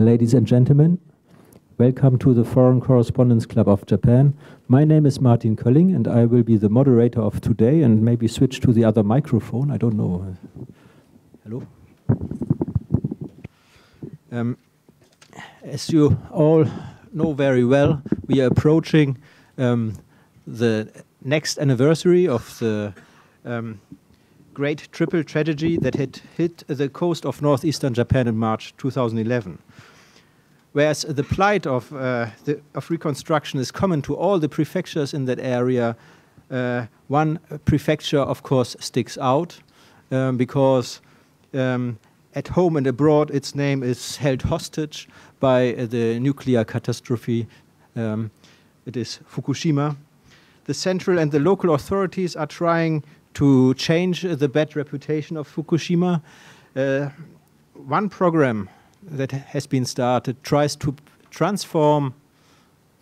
Ladies and gentlemen, welcome to the Foreign Correspondence Club of Japan. My name is Martin Kölling and I will be the moderator of today and maybe switch to the other microphone. I don't know. Hello? Um, as you all know very well, we are approaching um, the next anniversary of the um, great triple tragedy that had hit the coast of northeastern Japan in March 2011 whereas the plight of, uh, the, of reconstruction is common to all the prefectures in that area. Uh, one prefecture, of course, sticks out um, because um, at home and abroad its name is held hostage by uh, the nuclear catastrophe. Um, it is Fukushima. The central and the local authorities are trying to change the bad reputation of Fukushima. Uh, one program that has been started tries to transform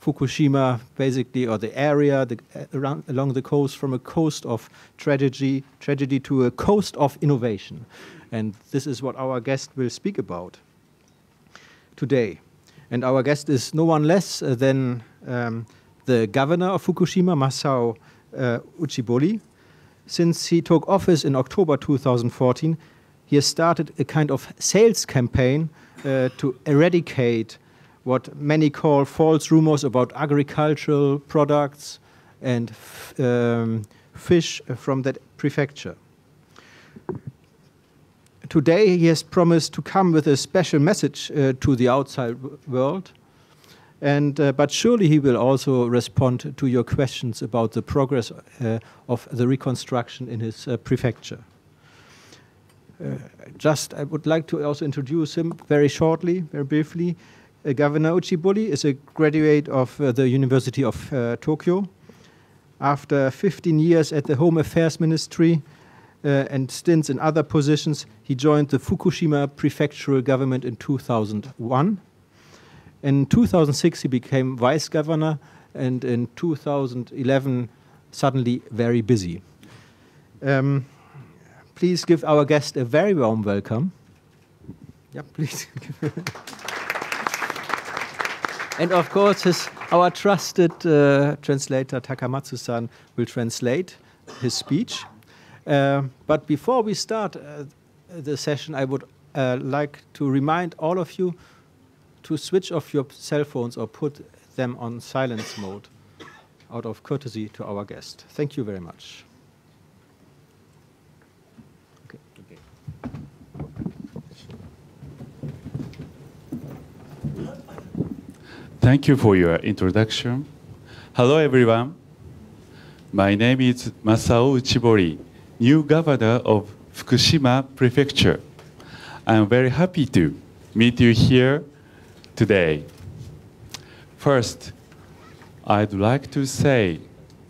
Fukushima, basically, or the area the, uh, around, along the coast from a coast of tragedy, tragedy to a coast of innovation. And this is what our guest will speak about today. And our guest is no one less uh, than um, the governor of Fukushima, Masao uh, Uchibori. Since he took office in October 2014, he has started a kind of sales campaign uh, to eradicate what many call false rumors about agricultural products and um, fish from that prefecture. Today, he has promised to come with a special message uh, to the outside world. And, uh, but surely he will also respond to your questions about the progress uh, of the reconstruction in his uh, prefecture. Uh, just, I would like to also introduce him very shortly, very briefly. Uh, governor Uchibuli is a graduate of uh, the University of Tokyo. After 15 years at the Home Affairs Ministry, uh, and stints in other positions. He joined the Fukushima prefectural government in 2001. In 2006, he became vice governor, and in 2011, suddenly very busy. Um, please give our guest a very warm welcome. Yeah, please. and of course, his, our trusted uh, translator Takamatsu-san will translate his speech. Uh, but before we start uh, the session, I would uh, like to remind all of you to switch off your cell phones or put them on silence mode out of courtesy to our guest. Thank you very much. Thank you for your introduction. Hello, everyone. My name is Masao Uchibori, new governor of Fukushima Prefecture. I'm very happy to meet you here today. First, I'd like to say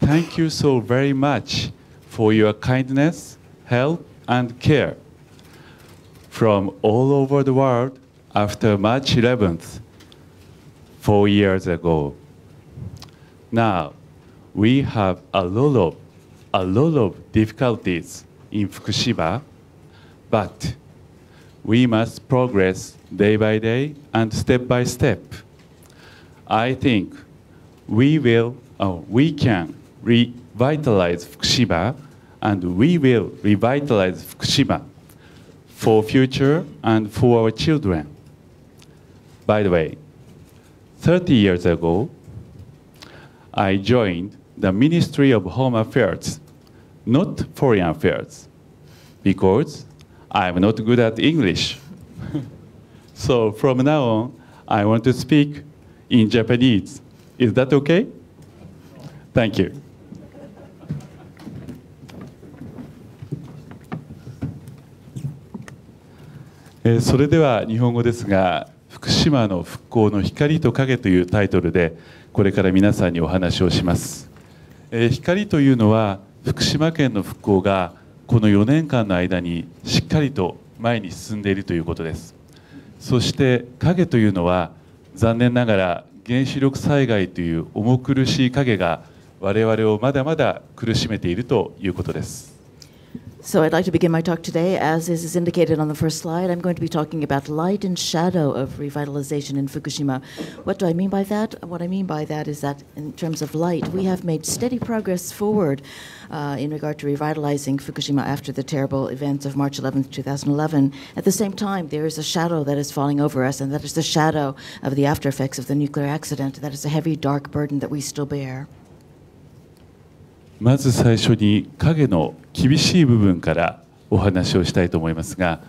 thank you so very much for your kindness, help, and care from all over the world after March 11th four years ago. Now, we have a lot of, a lot of difficulties in Fukushima, but we must progress day by day and step by step. I think we will, oh, we can revitalize Fukushima, and we will revitalize Fukushima for future and for our children. By the way, 30 years ago, I joined the Ministry of Home Affairs, not Foreign Affairs, because I'm not good at English. so from now on, I want to speak in Japanese. Is that okay? Thank それでは日本語ですが。福島の復興の光と影というタイトルでこれから皆さんにお話をします、えー、光というのは福島県の復興がこの4年間の間にしっかりと前に進んでいるということですそして影というのは残念ながら原子力災害という重苦しい影が我々をまだまだ苦しめているということです So I'd like to begin my talk today, as is indicated on the first slide. I'm going to be talking about light and shadow of revitalization in Fukushima. What do I mean by that? What I mean by that is that in terms of light, we have made steady progress forward uh, in regard to revitalizing Fukushima after the terrible events of March 11, 2011. At the same time, there is a shadow that is falling over us, and that is the shadow of the after effects of the nuclear accident. That is a heavy, dark burden that we still bear. まず最初に影の厳しい部分からお話をしたいと思いますが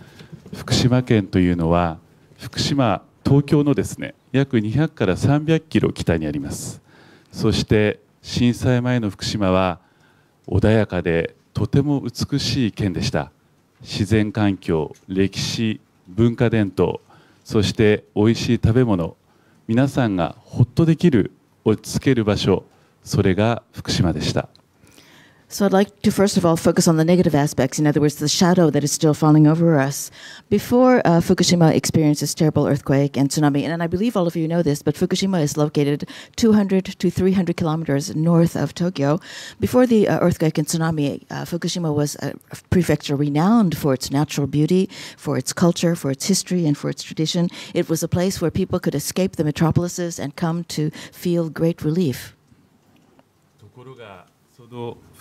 福島県というのは福島東京のですね約200から300キロ北にありますそして震災前の福島は穏やかでとても美しい県でした自然環境歴史文化伝統そして美味しい食べ物皆さんがほっとできる落ち着ける場所それが福島でした So I'd like to first of all focus on the negative aspects, in other words, the shadow that is still falling over us. Before uh, Fukushima experienced this terrible earthquake and tsunami, and I believe all of you know this, but Fukushima is located 200 to 300 kilometers north of Tokyo. Before the uh, earthquake and tsunami, uh, Fukushima was a uh, prefecture renowned for its natural beauty, for its culture, for its history, and for its tradition. It was a place where people could escape the metropolises and come to feel great relief.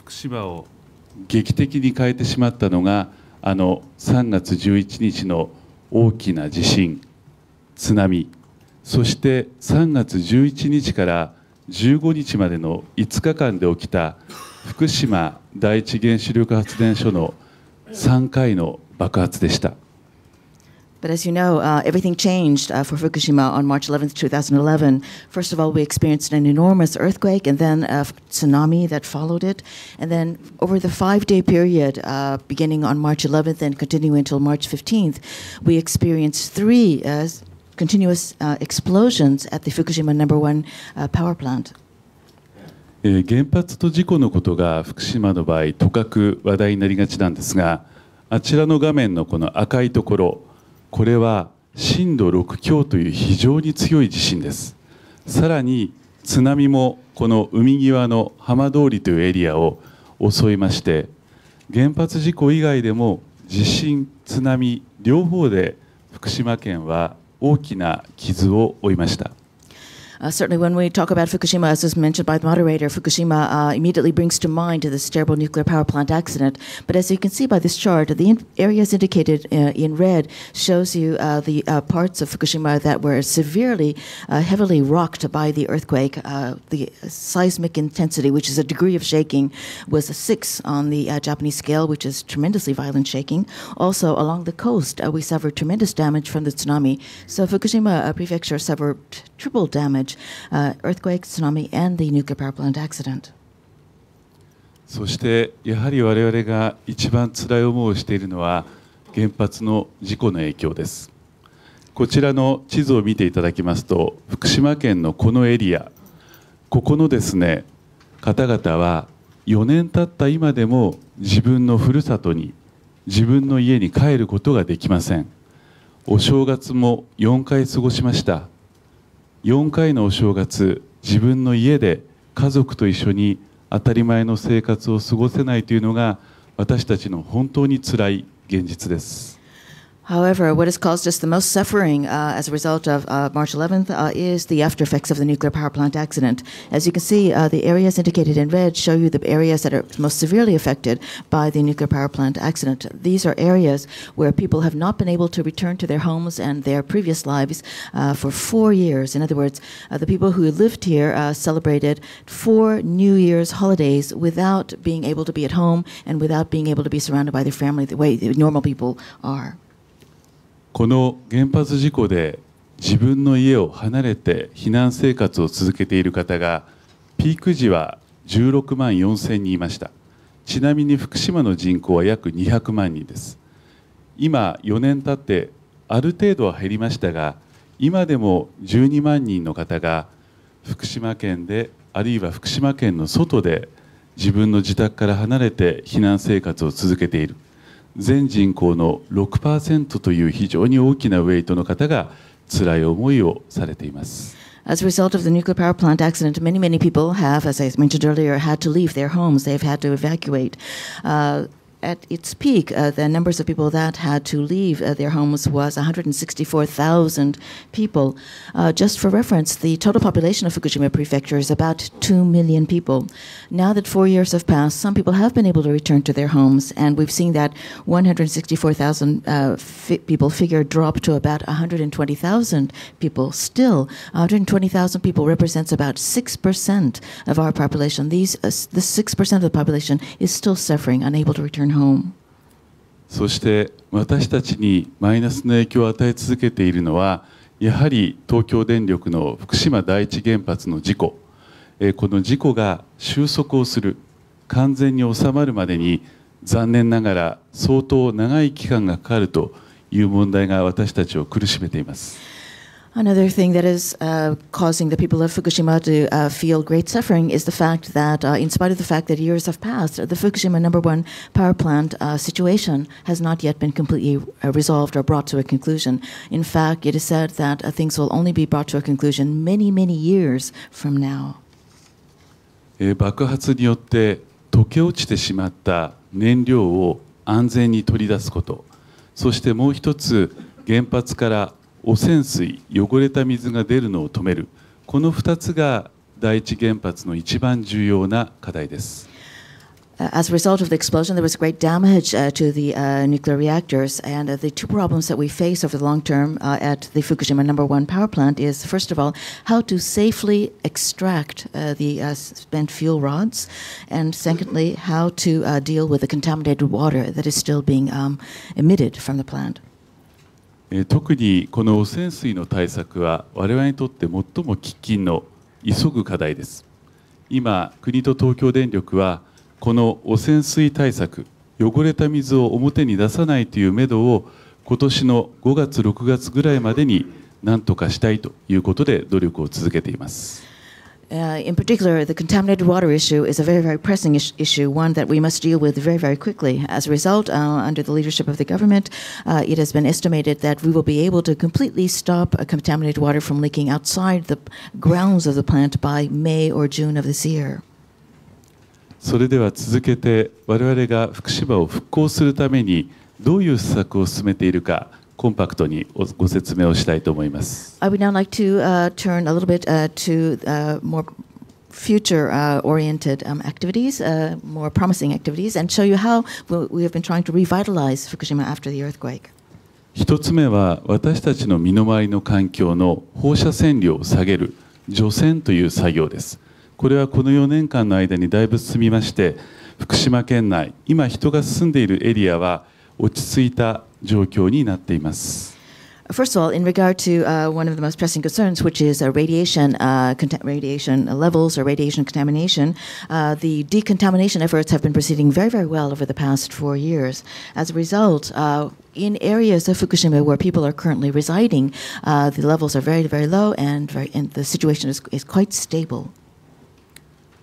福島を劇的に変えてしまったのがあの3月11日の大きな地震津波そして3月11日から15日までの5日間で起きた福島第一原子力発電所の3回の爆発でした But as you know, uh, everything changed uh, for Fukushima on March 11, 2011. First of all, we experienced an enormous earthquake and then a tsunami that followed it. And then, over the five day period, uh, beginning on March 11th and continuing until March 15th, we experienced three uh, continuous uh, explosions at the Fukushima number one uh, power plant. Eh, 原発と事故のことが福島の場合、とかく話題になりがちなんですが、あちらの画面のこの赤いところ、これは震度6強という非常に強い地震ですさらに津波もこの海際の浜通りというエリアを襲いまして原発事故以外でも地震津波両方で福島県は大きな傷を負いました Uh, certainly, when we talk about Fukushima, as was mentioned by the moderator, Fukushima uh, immediately brings to mind this terrible nuclear power plant accident. But as you can see by this chart, the in areas indicated uh, in red shows you uh, the uh, parts of Fukushima that were severely, heavily rocked by the earthquake. the seismic intensity, which is a degree of shaking, was a six on the Japanese scale, which is tremendously violent shaking. Also, along the coast, we suffered tremendous damage from the tsunami. So Fukushima uh, Prefecture suffered triple damage uh, earthquake, tsunami, and the nuclear power plant accident. そしてやはり我々が一番つらい思いをしているのは原発の事故の影響ですこちらの地図を見ていただきますと福島県のこのエリアここのですね方々は4年経った今でも自分のふるさとに自分の家に帰ることができませんお正月も4回過ごしました4回のお正月自分の家で家族と一緒に当たり前の生活を過ごせないというのが私たちの本当につらい現実です。However, what has caused us the most suffering uh, as a result of uh, March 11th uh, is the after effects of the nuclear power plant accident. As you can see, uh, the areas indicated in red show you the areas that are most severely affected by the nuclear power plant accident. These are areas where people have not been able to return to their homes and their previous lives uh, for four years. In other words, uh, the people who lived here celebrated four New Year's holidays without being able to be at home and without being able to be surrounded by their family the way normal people are. この原発事故で自分の家を離れて避難生活を続けている方がピーク時は16万4千人いましたちなみに福島の人口は約200万人です今4年経ってある程度は減りましたが今でも12万人の方が福島県であるいは福島県の外で自分の自宅から離れて避難生活を続けている全人口の6%という非常に大きなウェイトの方が辛い思いをされています。As a result of the nuclear power plant accident, many, many people have, as I mentioned earlier, had to leave their homes. They've had to evacuate. Uh, at its peak, uh, the numbers of people that had to leave uh, their homes was 164,000 people. Uh, just for reference, the total population of Fukushima Prefecture is about 2 million people. Now that four years have passed, some people have been able to return to their homes, and we've seen that 164,000 uh, fi people figure drop to about 120,000 people still. 120,000 people represents about 6% of our population. These, uh, the 6% of the population is still suffering, unable to return return home. そして私たちにマイナスの影響を与え続けているのはやはり東京電力の福島第一原発の事故この事故が収束をする完全に収まるまでに残念ながら相当長い期間がかかるという問題が私たちを苦しめています。Another thing that is uh, causing the people of Fukushima to uh, feel great suffering is the fact that, uh, in spite of the fact that years have passed, the Fukushima number one power plant uh, situation has not yet been completely resolved or brought to a conclusion. In fact, it is said that uh, things will only be brought to a conclusion many, many years from now. 爆発によって溶け落ちてしまった燃料を安全に取り出すこと、そしてもう一つ原発から汚染水汚れた水が出るのを止めるこの2つが第一原発の一番重要な課題です。As a result of the explosion, there was great damage uh, to the uh, nuclear reactors. And uh, the two problems that we face over the long term at the Fukushima number one power plant is, first of all, how to safely extract the spent fuel rods, and secondly, how to deal with the contaminated water that is still being um, emitted from the plant. 特にこの汚染水の対策は我々にとって最も喫緊の急ぐ課題です今国と東京電力はこの汚染水対策汚れた水を表に出さないというめどを今年の5月6月ぐらいまでに何とかしたいということで努力を続けています。Uh, in particular, the contaminated water issue is a very, very pressing is issue, one that we must deal with very, very quickly. As a result, uh, under the leadership of the government, uh, it has been estimated that we will be able to completely stop uh, contaminated water from leaking outside the grounds of the plant by May or June of this year. それでは続けて我々が福島を復興するためにどういう施策を進めているか。コンパクトにご説明をしたいと思います。I would now like to、uh, turn a little bit、uh, to、uh, more future uh, oriented um, activities, uh, more promising activities, and show you how we have been trying to revitalize Fukushima after the earthquake. 一つ目は私たちの身の回りの環境の放射線量を下げる除染という作業です。これはこの4年間の間にだいぶ進みまして福島県内今人が住んでいるエリアは落ち着いた状況になっています。First of all, in regard to uh, one of the most pressing concerns, which is uh, radiation, uh, radiation levels or radiation contamination, uh, the decontamination efforts have been proceeding very, very well over the past four years. As a result, uh, in areas of Fukushima where people are currently residing, uh, the levels are very, very low and, very, and the situation is, is quite stable.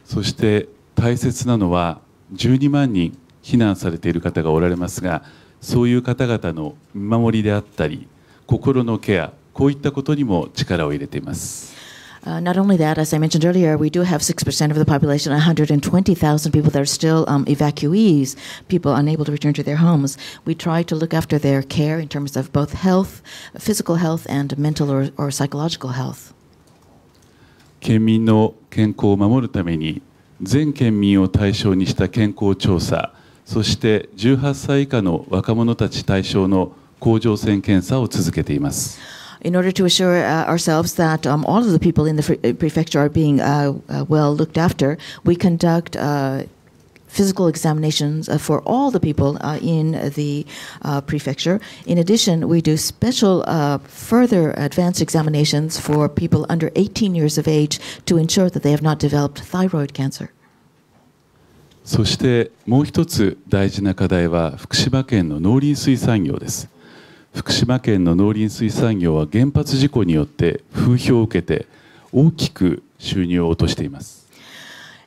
そして大切なのは12万人避難されている方がおられますが、そういう方々の見守りであったり心のケアこういったことにも力を入れています。Uh, not only that, as I mentioned earlier, we do have 6% of the population, 120,000 people that are still um, evacuees, people unable to return to their homes. We try to look after their care in terms of both health, physical health, and mental or, or psychological health. 県民の健康を守るために全県民を対象にした健康調査そして18歳以下の若者たち対象の甲状腺検査を続けています。in order to assure uh, ourselves that um, all of the people in the prefecture are being uh, uh, well looked after, we conduct physical examinations for all the people in the prefecture. In addition, we do special further advanced examinations for people under 18 years of age to ensure that they have not developed thyroid cancer. そしてもう一つ大事な課題は福島県の農林水産業です福島県の農林水産業は原発事故によって風評を受けて大きく収入を落としています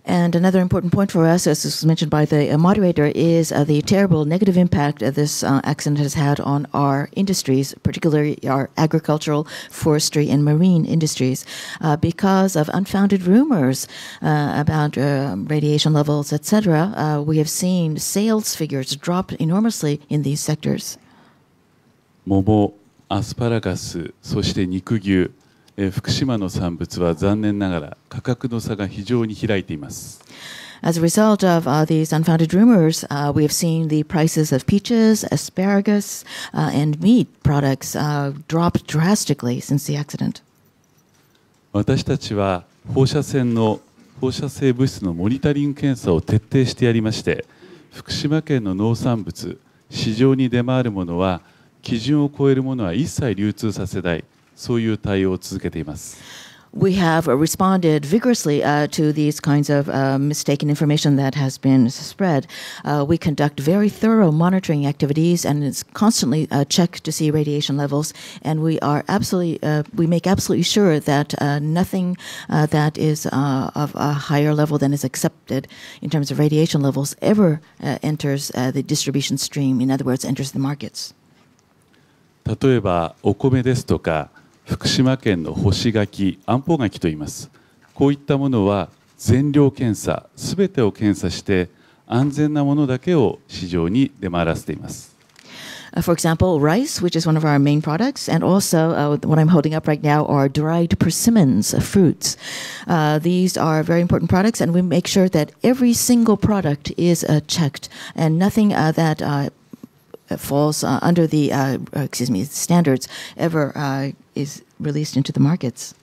And another important point for us, as was mentioned by the uh, moderator, is uh, the terrible negative impact that uh, this uh, accident has had on our industries, particularly our agricultural, forestry, and marine industries, uh, because of unfounded rumors uh, about radiation levels, etc. we have seen sales figures drop enormously in these sectors. 桃、アスパラガス、そして肉牛。え福島の産物は残念ながら価格の差が非常に開いています。As a result of uh, these unfounded rumors, uh, we have seen the prices of peaches, asparagus, uh, and meat products uh, drop drastically since the accident. 私たちは放射線の放射性物質のモニタリング検査を徹底してやりまして、福島県の農産物、市場に出回るものは基準を超えるものは一切流通させない。そういう対応を続けています。We have responded vigorously uh, to these kinds of uh, mistaken information that has been spread. Uh, we conduct very thorough monitoring activities and it's constantly uh, check to see radiation levels. And we are absolutely uh, we make absolutely sure that uh, nothing that is of a higher level than is accepted in terms of radiation levels ever enters the distribution stream. In other words, enters the markets. 例えばお米ですとか。福島県の干し柿安保柿といいますこういったものは全量検査すべてを検査して安全なものだけを市場に出回らせています。for example, rice, which is one of our main products, and also uh, what I'm holding up right now are dried persimmons, fruits. Uh, these are very important products, and we make sure that every single product is checked and nothing that falls uh, under the excuse me standards ever is released into the markets.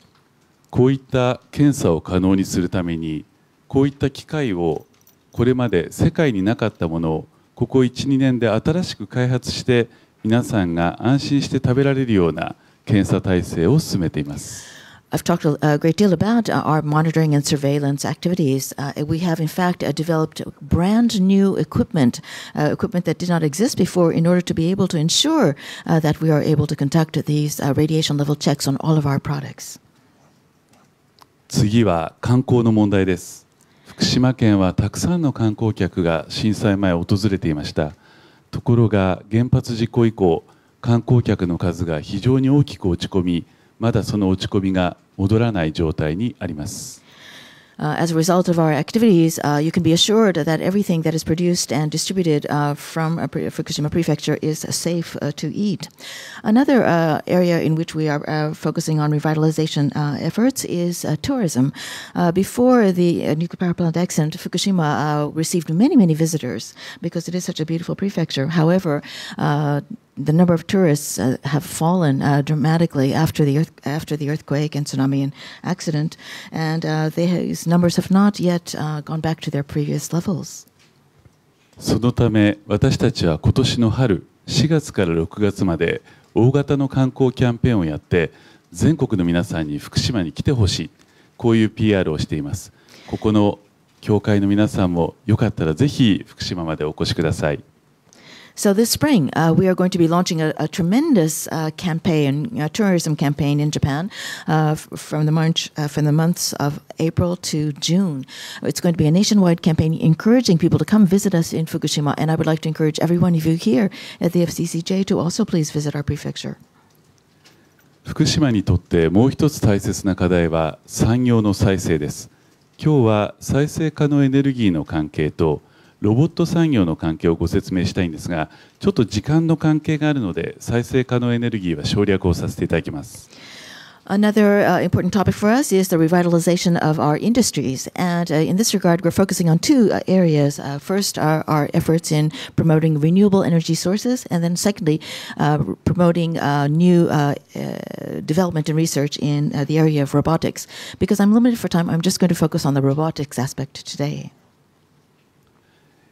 こういった検査を可能にするために、こういった機械をこれまで世界になかったものをここ1、2年で新しく開発して皆さんが安心して食べられるような検査体制を進めています。I've talked a, great deal about our monitoring and surveillance activities. we have, in fact, developed brand new equipment, equipment that did not exist before, in order to be able to ensure that we are able to conduct these radiation level checks on all of our products. 次は観光の問題です。福島県はたくさんの観光客が震災前訪れていました。ところが原発事故以降、観光客の数が非常に大きく落ち込み、まだその落ち込みが戻らない状態にあります。Uh, as a result of our activities, uh, you can be assured that everything that is produced and distributed uh, from Fukushima Prefecture is safe uh, to eat. Another uh, area in which we are uh, focusing on revitalization efforts is tourism. before the nuclear power plant accident, Fukushima received many, many visitors because it is such a beautiful prefecture. However, the number of tourists uh, have fallen uh, dramatically after the earth, after the earthquake and tsunami and accident, and they, these numbers have not yet gone back to their previous levels. そのため私たちは今年の春4月から6月まで大型の観光キャンペーンをやって全国の皆さんに福島に来てほしいこういう PR をしていますここの教会の皆さんもよかったらぜひ福島までお越しください。So this spring, uh, we are going to be launching a, a tremendous uh, campaign, a tourism campaign in Japan, uh, from the March, uh, from the months of April to June. It's going to be a nationwide campaign encouraging people to come visit us in Fukushima, and I would like to encourage every one of you here at the FCCJ to also please visit our prefecture. 福島にとってもう一つ大切な課題は産業の再生です。今日は再生可能エネルギーの関係とロボット産業の関係をご説明したいんですがちょっと時間の関係があるので再生可能エネルギーは省略をさせていただきます。Another uh, important topic for us is the revitalization of our industries. And uh, in this regard, we're focusing on two uh, areas. first are our efforts in promoting renewable energy sources, and then secondly, uh, promoting uh, new uh, development and research in the area of robotics. Because I'm limited for time, I'm just going to focus on the robotics aspect today.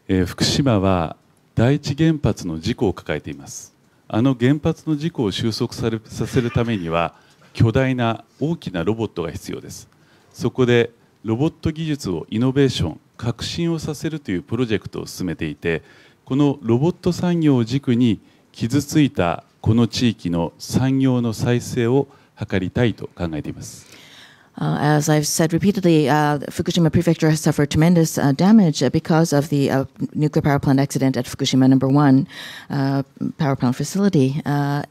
え福島は第一原発の事故を抱えていますあの原発の事故を収束されさせるためには巨大な大きなロボットが必要ですそこでロボット技術をイノベーション革新をさせるというプロジェクトを進めていてこのロボット産業を軸に傷ついたこの地域の産業の再生を図りたいと考えています。Uh, as I've said repeatedly, uh, Fukushima Prefecture has suffered tremendous uh, damage because of the uh, nuclear power plant accident at Fukushima Number One uh, power plant facility. Uh,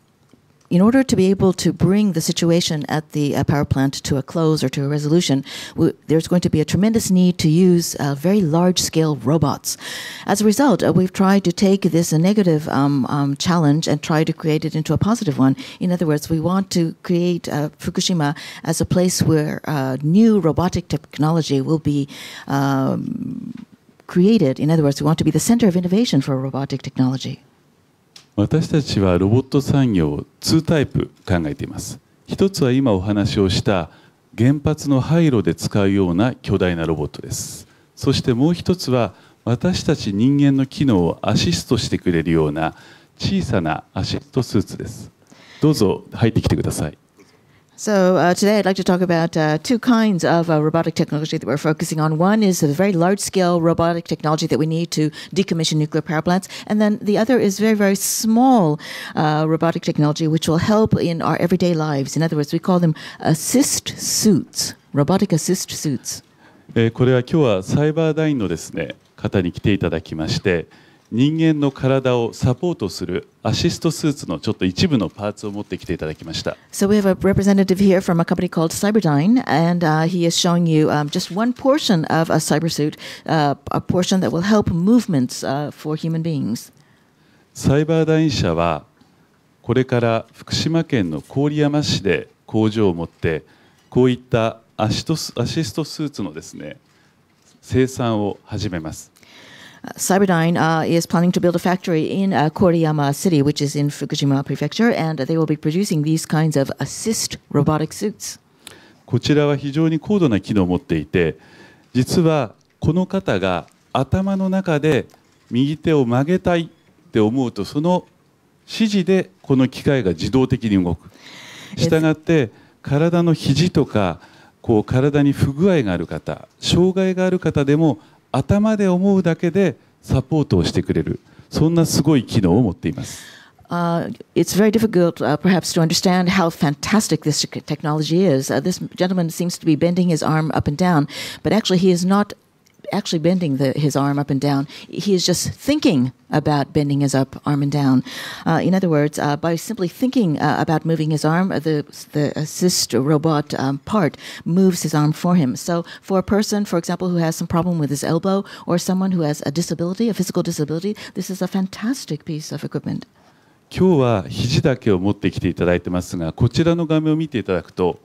in order to be able to bring the situation at the uh, power plant to a close or to a resolution, we, there's going to be a tremendous need to use uh, very large scale robots. As a result, uh, we've tried to take this negative um, um, challenge and try to create it into a positive one. In other words, we want to create uh, Fukushima as a place where uh, new robotic technology will be. Um, created. In other words, we want to be the center of innovation for robotic technology. 私たちはロボット産業を2タイプ考えています一つは今お話をした原発の廃炉で使うような巨大なロボットですそしてもう一つは私たち人間の機能をアシストしてくれるような小さなアシストスーツですどうぞ入ってきてください So uh, today I'd like to talk about uh, two kinds of uh, robotic technology that we're focusing on. One is the very large-scale robotic technology that we need to decommission nuclear power plants, and then the other is very, very small uh, robotic technology which will help in our everyday lives. In other words, we call them assist suits, robotic assist suits. これは今日はサイバーダインのですね方に来ていただきまして。人間の体をサポートするアシストスーツのちょっと一部のパーツを持ってきていただきました。So we have a representative here from a company called Cyberdyne, and、uh, he is showing you、um, just one portion of a cybersuit,、uh, a portion that will help movements、uh, for human beings. サイバーダイン社はこれから福島県の郡山市で工場を持ってこういったアシストスーツのですね生産を始めます。Cyberdyne uh, is planning to build a factory in uh, Koriyama City, which is in Fukushima Prefecture, and they will be producing these kinds of assist robotic suits. こちらは非常に高度な機能を持っていて、実はこの方が頭の中で右手を曲げたいって思うと、その指示でこの機械が自動的に動く。したがって体の肘とかこう体に不具合がある方、障害がある方でも頭で思うだけでサポートをしてくれるそんなすごい機能を持っています。Uh, it's very difficult, uh, perhaps, to understand how fantastic this technology is. Uh, this gentleman seems to be bending his arm up and down, but actually, he is not actually bending the, his arm up and down. He is just thinking about bending his up arm and down. Uh, in other words, uh, by simply thinking uh, about moving his arm, uh, the the assist robot um, part moves his arm for him. So for a person, for example, who has some problem with his elbow or someone who has a disability, a physical disability, this is a fantastic piece of equipment. 今日は肘だけを持ってきていただいてますが、こちらの画面を見ていただくと、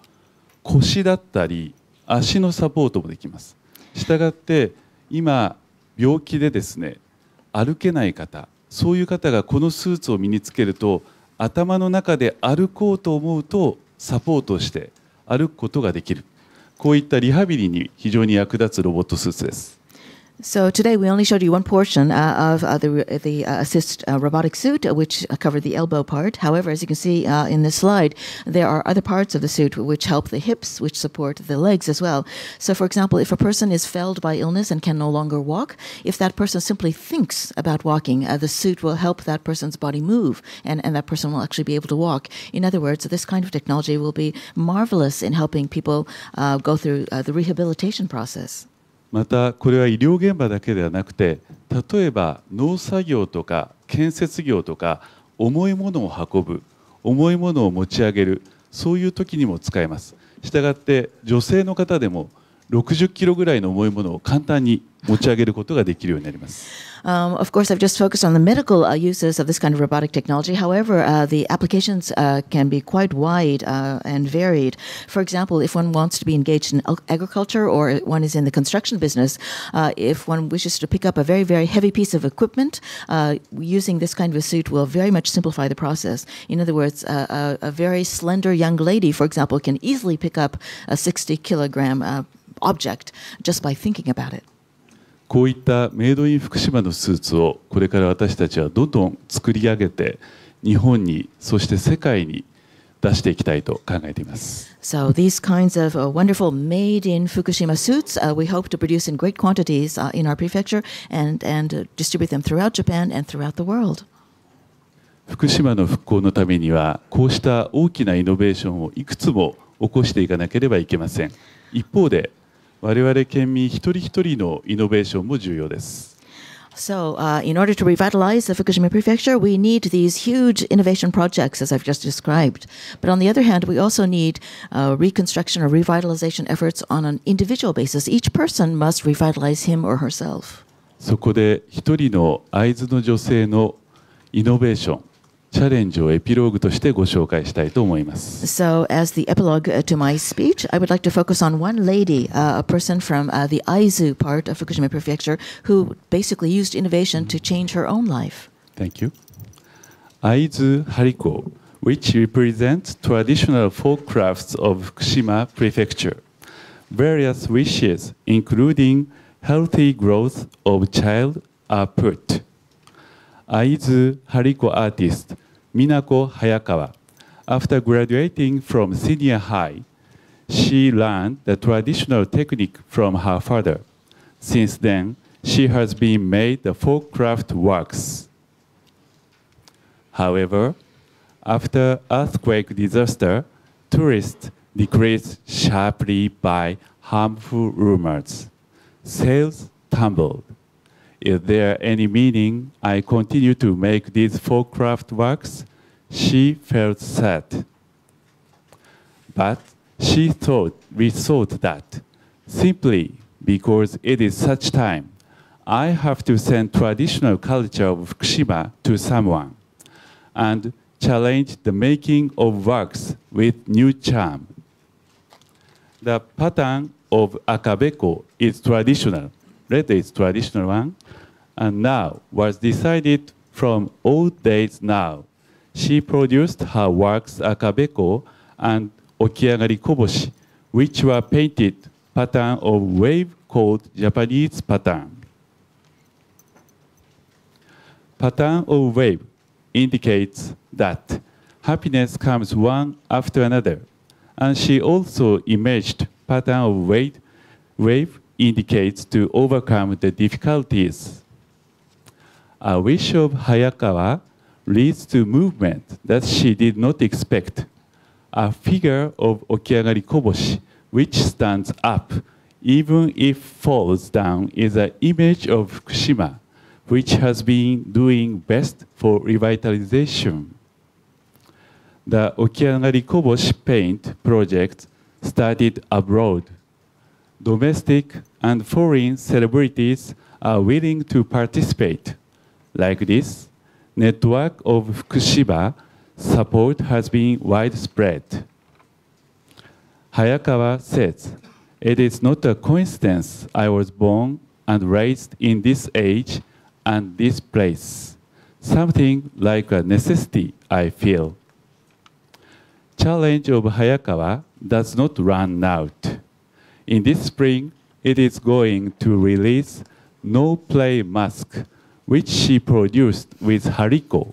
腰だったり足のサポートもできます。したがって今病気でですね歩けない方そういう方がこのスーツを身につけると頭の中で歩こうと思うとサポートして歩くことができるこういったリハビリに非常に役立つロボットスーツです。So today we only showed you one portion uh, of uh, the, the uh, assist uh, robotic suit, uh, which covered the elbow part. However, as you can see uh, in this slide, there are other parts of the suit which help the hips, which support the legs as well. So, for example, if a person is felled by illness and can no longer walk, if that person simply thinks about walking, the suit will help that person's body move, and, and that person will actually be able to walk. In other words, this kind of technology will be marvelous in helping people go through the rehabilitation process. またこれは医療現場だけではなくて例えば農作業とか建設業とか重いものを運ぶ重いものを持ち上げるそういう時にも使えますしたがって女性の方でも60キロぐらいの重いものを簡単に持ち上げることができるようになります。Um, of course, I've just focused on the medical uh, uses of this kind of robotic technology. However, uh, the applications uh, can be quite wide uh, and varied. For example, if one wants to be engaged in agriculture or one is in the construction business, uh, if one wishes to pick up a very, very heavy piece of equipment, uh, using this kind of a suit will very much simplify the process. In other words, a, a very slender young lady, for example, can easily pick up a 60 kilogram object just by thinking about it. こういったメイドイン福島のスーツをこれから私たちはどんどん作り上げて日本にそして世界に出していきたいと考えています。So these kinds of wonderful made in Fukushima suits、uh, we hope to produce in great quantities、uh, in our prefecture and, and distribute them throughout Japan and throughout the world. 福島の復興のためにはこうした大きなイノベーションをいくつも起こしていかなければいけません。一方で我々県民一人一人のイノベーションも重要です。So, uh, in order to revitalize the Fukushima prefecture, we need these huge innovation projects, as I've just described. But on the other hand, we also need uh, reconstruction or revitalization efforts on an individual basis. Each person must revitalize him or herself. そこで一人の会津の女性のイノベーションチャレンジをエピローグとしてご紹介したいと思います。So, as the epilogue uh, to my speech, I would like to focus on one lady, uh, a person from uh, the Aizu part of Fukushima Prefecture, who basically used innovation to change her own life. Thank you. Aizu Hariko, which represents traditional folk crafts of Fukushima Prefecture. Various wishes, including healthy growth of child, are put. Aizu Hariko artist Minako Hayakawa. After graduating from senior high, she learned the traditional technique from her father. Since then, she has been made the folk craft works. However, after earthquake disaster, tourists decreased sharply by harmful rumors. Sales tumbled. Is there any meaning? I continue to make these four craft works. She felt sad. But she thought, we thought that simply because it is such time, I have to send traditional culture of Fukushima to someone and challenge the making of works with new charm. The pattern of Akabeko is traditional red is traditional one, and now was decided from old days now. She produced her works Akabeko and Okiagari Koboshi, which were painted pattern of wave called Japanese pattern. Pattern of wave indicates that happiness comes one after another. And she also imaged pattern of wave, wave indicates to overcome the difficulties. A wish of Hayakawa leads to movement that she did not expect. A figure of Okiagari Koboshi, which stands up even if falls down, is an image of Fukushima, which has been doing best for revitalization. The Okiagari Koboshi paint project started abroad. Domestic and foreign celebrities are willing to participate. Like this, network of Fukushima support has been widespread. Hayakawa says, it is not a coincidence I was born and raised in this age and this place. Something like a necessity, I feel. Challenge of Hayakawa does not run out. In this spring, it is going to release No Play Mask, which she produced with Hariko.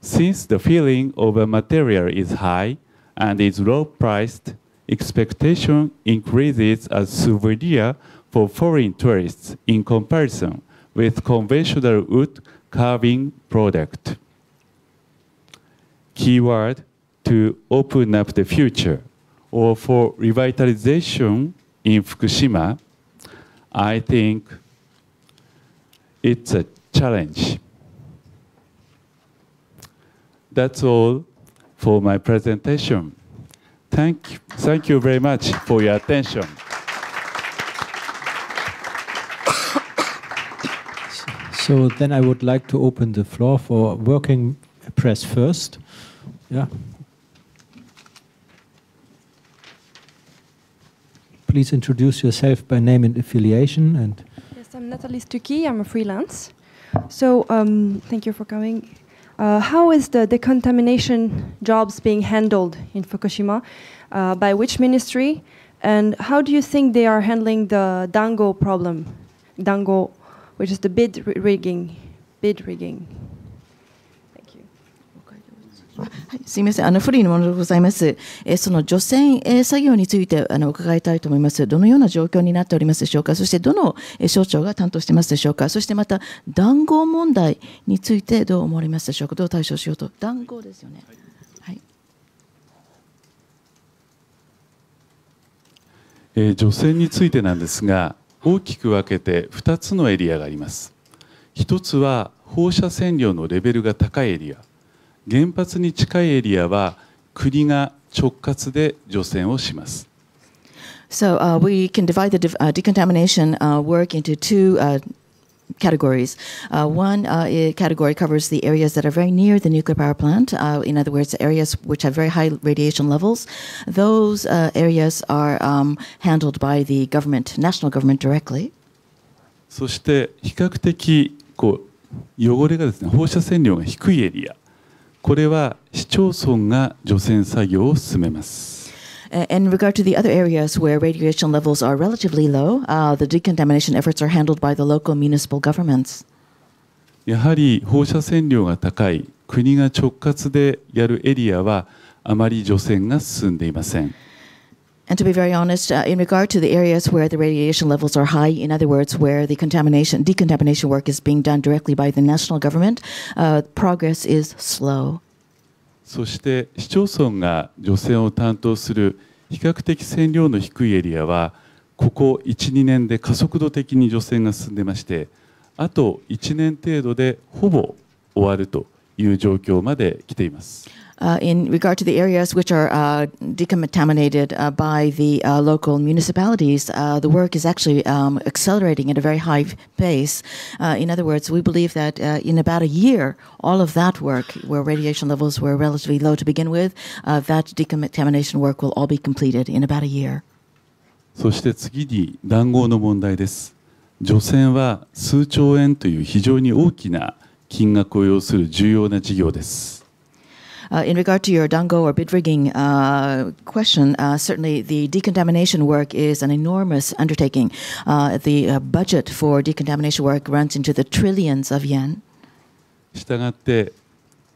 Since the feeling of a material is high and is low priced, expectation increases as souvenir for foreign tourists in comparison with conventional wood carving product. Keyword to open up the future or for revitalization in Fukushima, I think it's a challenge. That's all for my presentation. Thank you, thank you very much for your attention. So then I would like to open the floor for working press first. Yeah. please introduce yourself by name and affiliation. And yes, I'm Natalie Stucky. I'm a freelance. So um, thank you for coming. Uh, how is the decontamination jobs being handled in Fukushima? Uh, by which ministry? And how do you think they are handling the dango problem? Dango, which is the bid rigging, bid rigging. はい、すみません、あの不利のものでございます。えその除染、え作業についてあの伺いたいと思います。どのような状況になっておりますでしょうか。そしてどの、え省庁が担当してますでしょうか。そしてまた談合問題についてどう思われますでしょうか。どう対処しようと。談合ですよね。はい。え除染についてなんですが、大きく分けて2つのエリアがあります。一つは放射線量のレベルが高いエリア。原発に近いエリアは国が直轄で除染をします。So uh, we can divide the de uh, decontamination uh, work into two uh, categories. Uh, one uh, category covers the areas that are very near the nuclear power plant, uh, in other words, areas which have very high radiation levels. Those areas are um, handled by the government, national government directly. そして比較的こう汚れがですね放射線量が低いエリア。これは市町村が除染作業を進めます。In regard to the other areas where radiation levels are relatively low, uh, the decontamination efforts are handled by the local municipal governments. やはり放射線量が高い国が直轄でやるエリアはあまり除染が進んでいません。And to be very honest, uh, in regard to the areas where the radiation levels are high, in other words, where the contamination, decontamination work is being done directly by the national government, uh, progress is slow. そして市町村が除染を担当する比較的線量の低いエリアはここ1、2年で加速度的に除染が進んでましてあと1年程度でほぼ終わるという状況まで来ています。uh, in regard to the areas which are uh, decontaminated uh, by the uh, local municipalities, uh, the work is actually um, accelerating at a very high pace. Uh, in other words, we believe that in about a year, all of that work, where radiation levels were relatively low to begin with, that decontamination work will all be completed in about a year. そして次に談合の問題です。除染は数兆円という非常に大きな金額を要する重要な事業です。in regard to your dango or bid rigging question, certainly the decontamination work is an enormous undertaking. the budget for decontamination work runs into the trillions of yen. したがって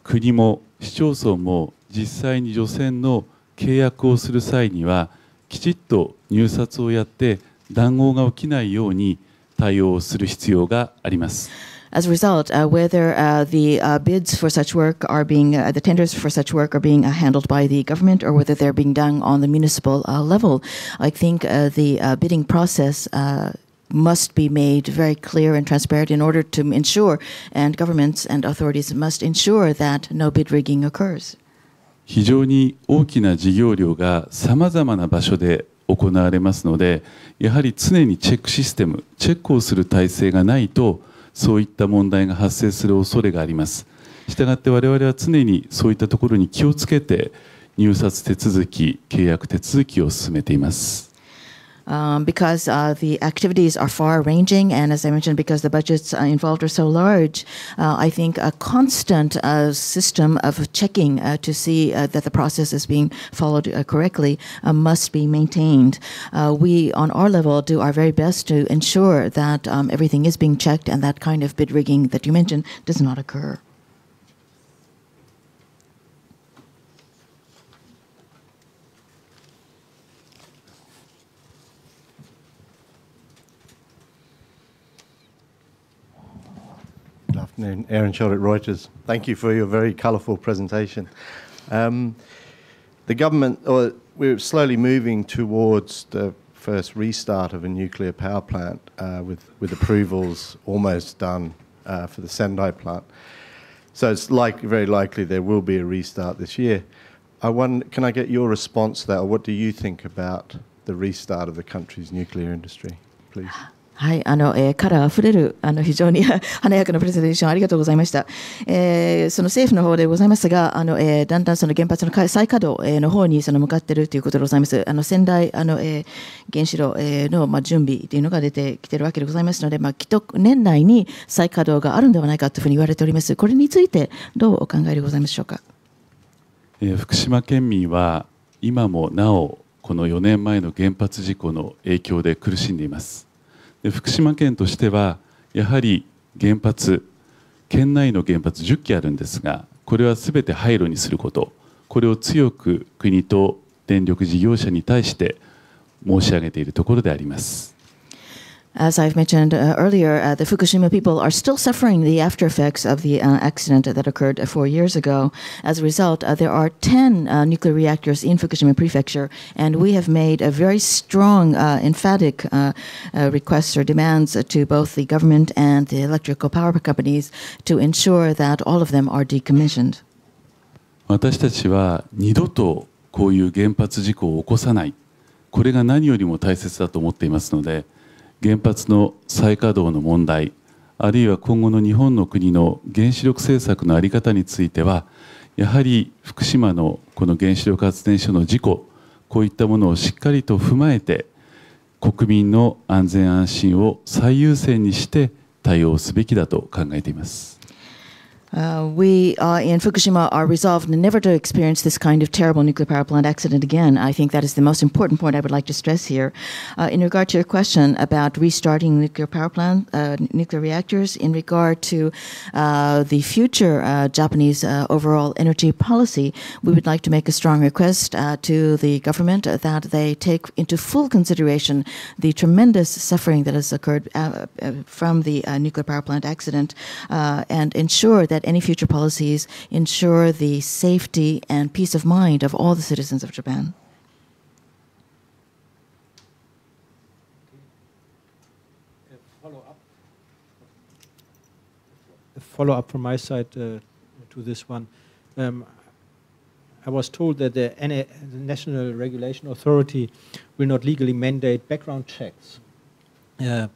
国も市町村も実際に除染の契約をする際にはきちっと入札をやって談合が起きないように対応する必要があります。As a result, uh, whether uh, the uh, bids for such work are being, the tenders for such work are being handled by the government or whether they're being done on the municipal level, I think the bidding process must be made very clear and transparent in order to ensure, and governments and authorities must ensure that no bid rigging occurs. 非常に大きな事業量がさまざまな場所で行われますのでやはり常にチェックシステムチェックをする体制がないとそういった問題が発生する恐れがあります。したがって我々は常にそういったところに気をつけて入札手続き契約手続きを進めています。um, because uh, the activities are far ranging, and as I mentioned, because the budgets uh, involved are so large, uh, I think a constant uh, system of checking uh, to see uh, that the process is being followed correctly must be maintained. we, on our level, do our very best to ensure that um, everything is being checked and that kind of bid rigging that you mentioned does not occur. Good afternoon. Aaron Schott at Reuters. Thank you for your very colourful presentation. Um, the government, or we're slowly moving towards the first restart of a nuclear power plant uh, with, with approvals almost done uh, for the Sendai plant. So it's like, very likely there will be a restart this year. I wonder, can I get your response to that, or what do you think about the restart of the country's nuclear industry, please? はい、あの、えー、カラーあふれる、あの、非常に 華やかなプレゼンテーションありがとうございました。えー、その政府の方でございますが、あの、えー、だんだんその原発の再稼働の方にその向かっているということでございます。あの、仙台、あの、えー、原子炉の、まあ、準備というのが出てきているわけでございますので、まあ、きっと年内に再稼働があるんではないかというふうに言われております。これについて、どうお考えでございましょうか。えー、福島県民は、今もなお、この4年前の原発事故の影響で苦しんでいます。福島県としてはやはり原発県内の原発10基あるんですがこれはすべて廃炉にすることこれを強く国と電力事業者に対して申し上げているところであります。As I've mentioned uh, earlier, uh, the Fukushima people are still suffering the after effects of the uh, accident that occurred uh, four years ago. As a result, uh, there are 10 uh, nuclear reactors in Fukushima Prefecture, and we have made a very strong, emphatic requests or demands to both the government and the electrical power companies to ensure that all of them are decommissioned. 私たちは二度とこういう原発事故を起こさない、これが何よりも大切だと思っていますので、原発の再稼働の問題あるいは今後の日本の国の原子力政策の在り方についてはやはり福島のこの原子力発電所の事故こういったものをしっかりと踏まえて国民の安全安心を最優先にして対応すべきだと考えています。Uh, we uh, in Fukushima are resolved never to experience this kind of terrible nuclear power plant accident again. I think that is the most important point I would like to stress here. Uh, in regard to your question about restarting nuclear power plant, uh, nuclear reactors, in regard to uh, the future uh, Japanese overall energy policy, we would like to make a strong request to the government that they take into full consideration the tremendous suffering that has occurred from the nuclear power plant accident and ensure that any future policies ensure the safety and peace of mind of all the citizens of Japan. A follow up from my side uh, to this one. Um, I was told that the, NA, the, National Regulation Authority will not legally mandate background checks uh,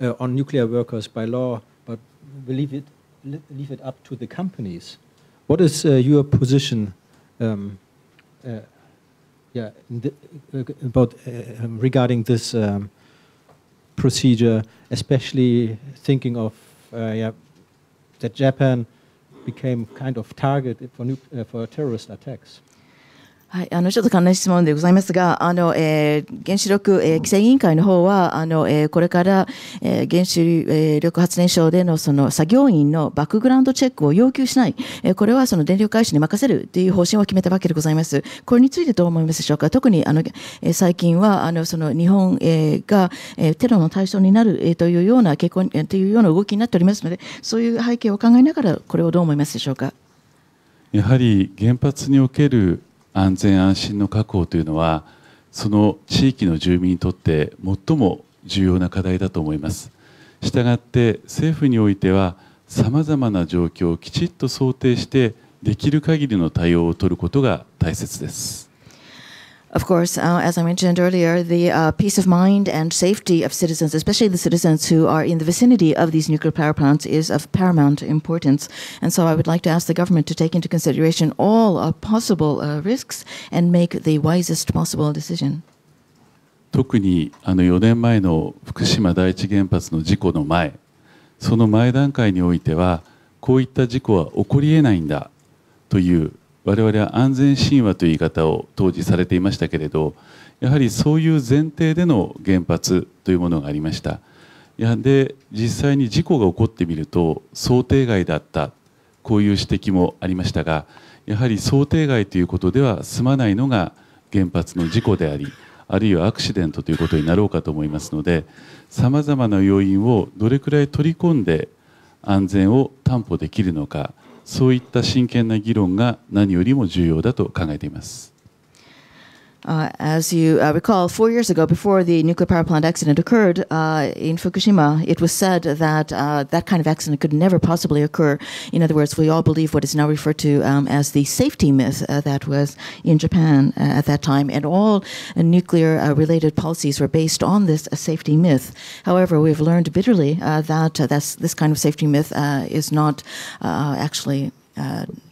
uh, on nuclear workers by law, but believe it leave it up to the companies. What is uh, your position um, uh, yeah, the, about uh, um, regarding this um, procedure, especially thinking of uh, yeah, that Japan became kind of target for, uh, for terrorist attacks? はい、あのちょっと関連質問でございますが、あのえー、原子力、えー、規制委員会の方は、あのえー、これから、えー、原子力発電所でのその作業員のバックグラウンドチェックを要求しない、えー、これはその電力会社に任せるという方針を決めたわけでございます。これについてどう思いますでしょうか、特にあの、えー、最近はあのその日本、えー、が、えー、テロの対象になる、えー、というような傾向、えー、というような動きになっておりますので、そういう背景を考えながら、これをどう思いますでしょうか。やはり原発における安全安心の確保というのはその地域の住民にとって最も重要な課題だと思いますしたがって政府においてはさまざまな状況をきちっと想定してできる限りの対応を取ることが大切です Of course, uh, as I mentioned earlier, the uh, peace of mind and safety of citizens, especially the citizens who are in the vicinity of these nuclear power plants, is of paramount importance. And so I would like to ask the government to take into consideration all uh, possible uh, risks and make the wisest possible decision. 特にあの4年前の福島第一原発の事故の前、その前段階においては、こういった事故は起こりえないんだという我々は安全神話という言い方を当時されていましたけれどやはりそういう前提での原発というものがありましたやで実際に事故が起こってみると想定外だったこういう指摘もありましたがやはり想定外ということでは済まないのが原発の事故でありあるいはアクシデントということになろうかと思いますのでさまざまな要因をどれくらい取り込んで安全を担保できるのかそういった真剣な議論が何よりも重要だと考えています。Uh, as you uh, recall, four years ago, before the nuclear power plant accident occurred uh, in Fukushima, it was said that uh, that kind of accident could never possibly occur. In other words, we all believe what is now referred to um, as the safety myth uh, that was in Japan uh, at that time, and all nuclear related policies were based on this safety myth. However, we've learned bitterly that this kind of safety myth is not actually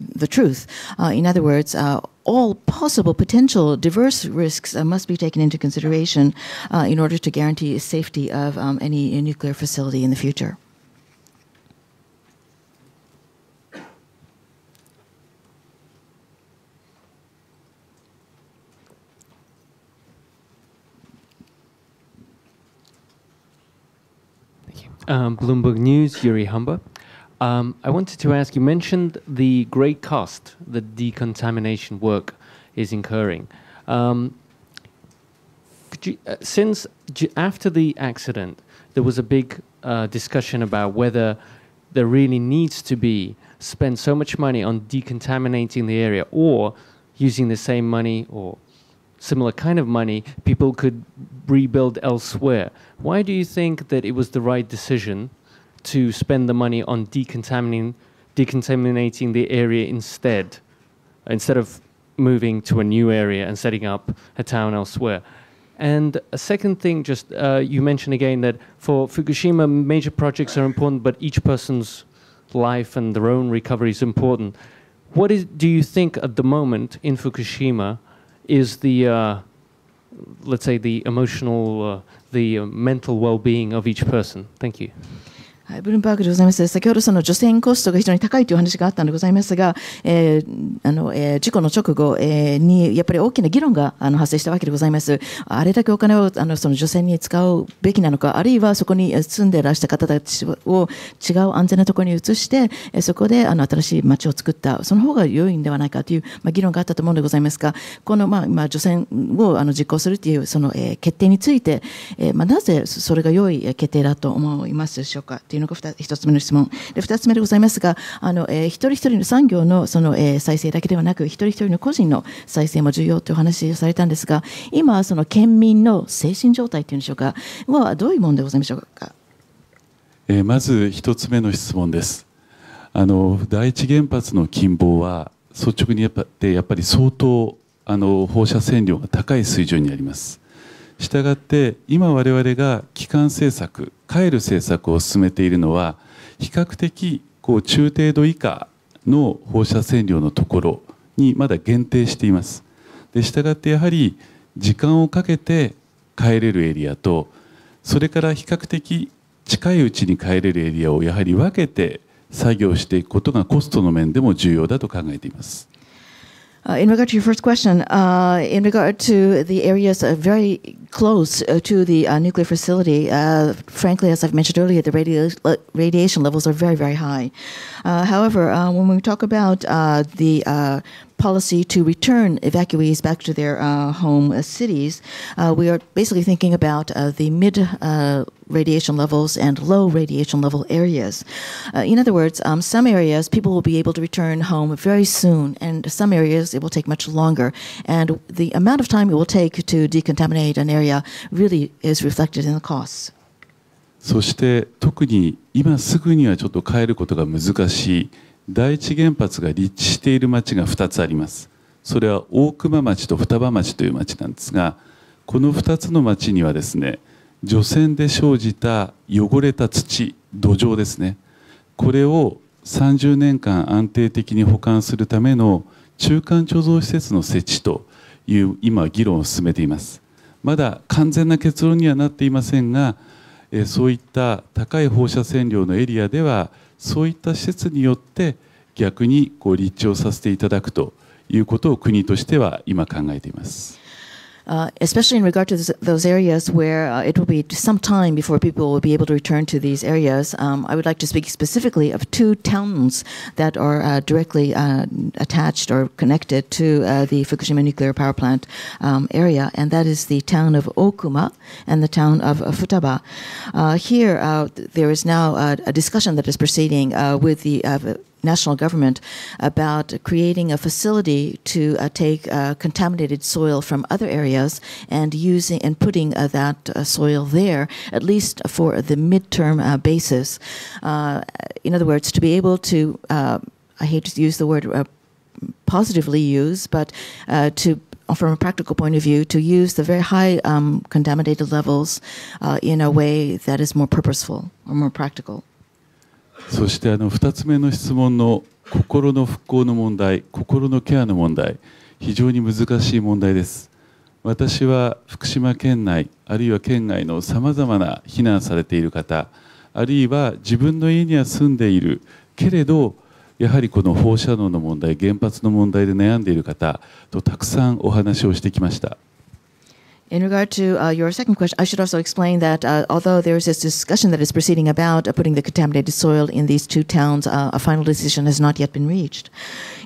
the truth. Uh, in other words, uh, all possible potential diverse risks uh, must be taken into consideration uh, in order to guarantee safety of um, any nuclear facility in the future. Thank you. Um, Bloomberg News, Yuri Hamba. Um, I wanted to ask you mentioned the great cost that decontamination work is incurring. Um, you, uh, since after the accident, there was a big uh, discussion about whether there really needs to be spent so much money on decontaminating the area or using the same money or similar kind of money people could rebuild elsewhere. Why do you think that it was the right decision to spend the money on decontaminating, decontaminating the area instead, instead of moving to a new area and setting up a town elsewhere. And a second thing, just uh, you mentioned again that for Fukushima, major projects are important, but each person's life and their own recovery is important. What is, do you think at the moment in Fukushima is the, uh, let's say, the emotional, uh, the uh, mental well being of each person? Thank you. はい、ブルンバーグでございます。先ほどその除染コストが非常に高いという話があったんでございますが、えー、あの、えー、事故の直後、えー、に、やっぱり大きな議論があの発生したわけでございます。あれだけお金を、あの、その除染に使うべきなのか、あるいはそこに住んでらした方たちを違う安全なところに移して、えそこで、あの、新しい街を作った、その方が良いんではないかという、まあ、議論があったと思うんでございますが、この、まあ、まあ、除染を、あの、実行するという、その、え決定について、えまあ、なぜそれが良い決定だと思いますでしょうか。といういうのが1つ目の質問。で、2つ目でございますが、あの、えー、一人一人の産業のその、えー、再生だけではなく、一人一人の個人の再生も重要というお話をされたんですが、今、その県民の精神状態というんでしょうか、はどういうものでございましょうか。えー、まず1つ目の質問です。あの第一原発の近傍は率直にやっぱでやっぱり相当あの放射線量が高い水準にあります。したがって今我々が帰還政策帰る政策を進めているのは比較的こう中程度以下の放射線量のところにまだ限定していますでしたがってやはり時間をかけて帰れるエリアとそれから比較的近いうちに帰れるエリアをやはり分けて作業していくことがコストの面でも重要だと考えています。Uh, in regard to your first question, uh, in regard to the areas uh, very close uh, to the uh, nuclear facility, uh, frankly, as I've mentioned earlier, the radi radiation levels are very, very high. however, when we talk about the policy to return evacuees back to their uh, home uh, cities, uh, we are basically thinking about the mid radiation levels and low radiation level areas. Uh, in other words, um, some areas people will be able to return home very soon, and some areas it will take much longer. And the amount of time it will take to decontaminate an area really is reflected in the costs. そして特に今すぐにはちょっと帰ることが難しい。第一原発が立地している町が2つありますそれは大熊町と双葉町という町なんですがこの2つの町にはですね除染で生じた汚れた土土壌ですねこれを30年間安定的に保管するための中間貯蔵施設の設置という今議論を進めていますまだ完全な結論にはなっていませんがそういった高い放射線量のエリアではそういった施設によって逆にこう立地をさせていただくということを国としては今考えています。Uh, especially in regard to this, those areas where uh, it will be some time before people will be able to return to these areas. Um, I would like to speak specifically of two towns that are uh, directly uh, attached or connected to uh, the Fukushima nuclear power plant um, area, and that is the town of Okuma and the town of Futaba. here, there is now a discussion that is proceeding with the national government about creating a facility to uh, take uh, contaminated soil from other areas and using and putting uh, that uh, soil there at least for the midterm uh, basis. Uh, in other words, to be able to I hate to use the word positively use, but to from a practical point of view, to use the very high um, contaminated levels in a way that is more purposeful or more practical. そしてあの2つ目の質問の心の復興の問題心のケアの問題非常に難しい問題です私は福島県内あるいは県外のさまざまな避難されている方あるいは自分の家には住んでいるけれどやはりこの放射能の問題原発の問題で悩んでいる方とたくさんお話をしてきました In regard to uh, your second question, I should also explain that uh, although there is this discussion that is proceeding about uh, putting the contaminated soil in these two towns, uh, a final decision has not yet been reached.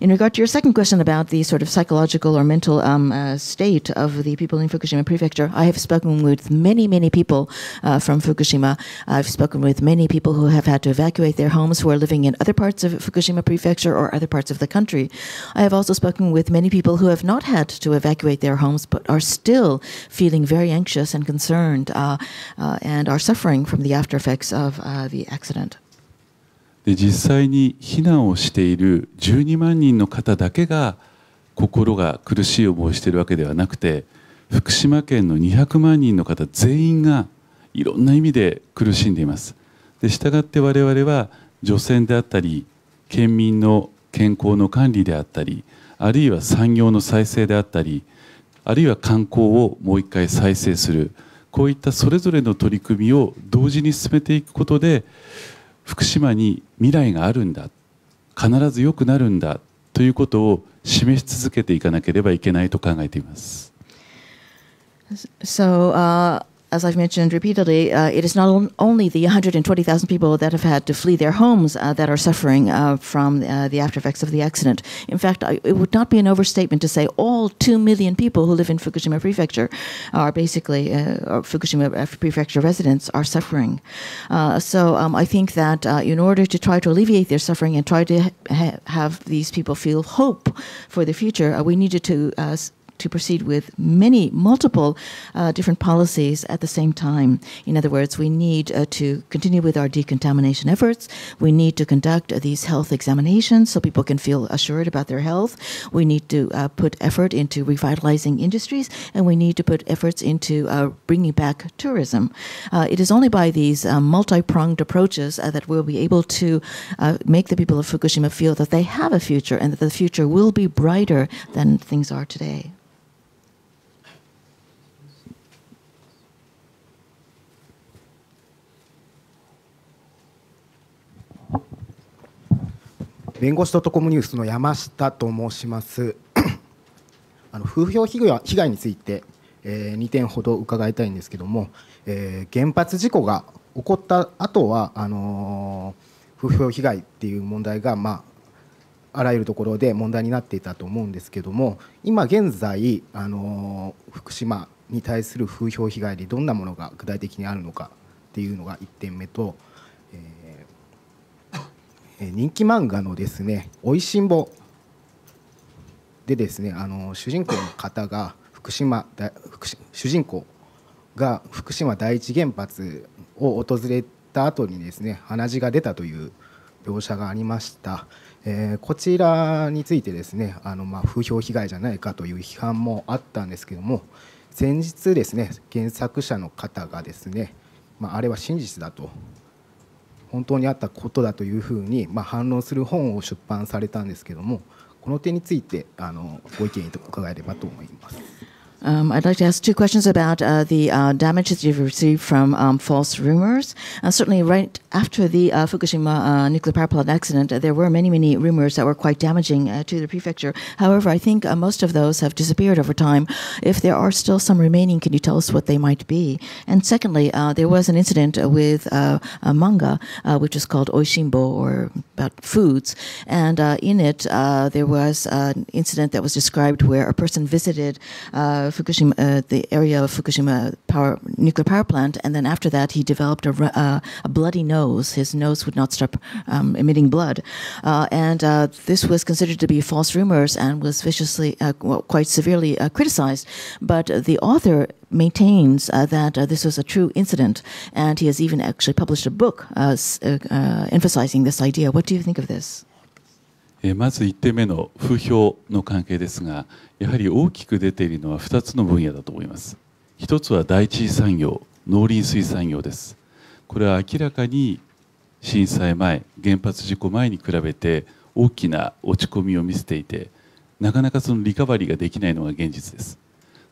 In regard to your second question about the sort of psychological or mental um, uh, state of the people in Fukushima Prefecture, I have spoken with many, many people uh, from Fukushima. I've spoken with many people who have had to evacuate their homes who are living in other parts of Fukushima Prefecture or other parts of the country. I have also spoken with many people who have not had to evacuate their homes but are still feeling very anxious and concerned and are suffering from the after effects of the accident. で実際に避難をしている12万人の方だけが心が苦しい思いをしているわけではなくて福島県の200万人の方全員がいろんな意味で苦しんでいますでしたがって我々は除染であったり県民の健康の管理であったりあるいは産業の再生であったりあるいは観光をもう一回再生するこういったそれぞれの取り組みを同時に進めていくことで福島に未来があるんだ必ず良くなるんだということを示し続けていかなければいけないと考えています。So, uh... as I've mentioned repeatedly, uh, it is not only the 120,000 people that have had to flee their homes uh, that are suffering uh, from uh, the after effects of the accident. In fact, I, it would not be an overstatement to say all 2 million people who live in Fukushima Prefecture are basically, uh, Fukushima uh, Prefecture residents are suffering. so um, I think that in order to try to alleviate their suffering and try to ha have these people feel hope for the future, we needed to to proceed with many, multiple uh, different policies at the same time. In other words, we need uh, to continue with our decontamination efforts. We need to conduct these health examinations so people can feel assured about their health. We need to uh, put effort into revitalizing industries, and we need to put efforts into uh, bringing back tourism. Uh, it is only by these multi pronged approaches that we'll be able to make the people of Fukushima feel that they have a future and that the future will be brighter than things are today. 弁護士トコムニュースの山下と申します あの風評被害について、えー、2点ほど伺いたいんですけども、えー、原発事故が起こった後はあのー、風評被害っていう問題が、まあ、あらゆるところで問題になっていたと思うんですけども今現在、あのー、福島に対する風評被害でどんなものが具体的にあるのかっていうのが1点目と。人気漫画のですね「おいしんぼ」でですねあの主人公の方が福島主人公が福島第一原発を訪れた後にですね鼻血が出たという描写がありました、えー、こちらについてですねあの、まあ、風評被害じゃないかという批判もあったんですけども先日ですね原作者の方がですね、まあ、あれは真実だと本当にあったことだというふうに、まあ、反論する本を出版されたんですけどもこの点についてあのご意見伺えればと思います。Um, I'd like to ask two questions about uh, the uh, damages you've received from um, false rumors. Uh, certainly, right after the uh, Fukushima uh, nuclear power plant accident, uh, there were many, many rumors that were quite damaging to the prefecture. However, I think most of those have disappeared over time. If there are still some remaining, can you tell us what they might be? And secondly, there was an incident with a manga, which is called Oishimbo, or about foods. And in it, there was an incident that was described where a person visited. Fukushima, uh, the area of Fukushima power nuclear power plant, and then after that, he developed a, uh, a bloody nose. His nose would not stop um, emitting blood, uh, and uh, this was considered to be false rumors and was viciously, uh, well, quite severely criticized. But the author maintains uh, that uh, this was a true incident, and he has even actually published a book uh, emphasizing this idea. What do you think of this? まず1点目の風評の関係ですがやはり大きく出ているのは2つの分野だと思います1つは第一次産業農林水産業ですこれは明らかに震災前原発事故前に比べて大きな落ち込みを見せていてなかなかそのリカバリーができないのが現実です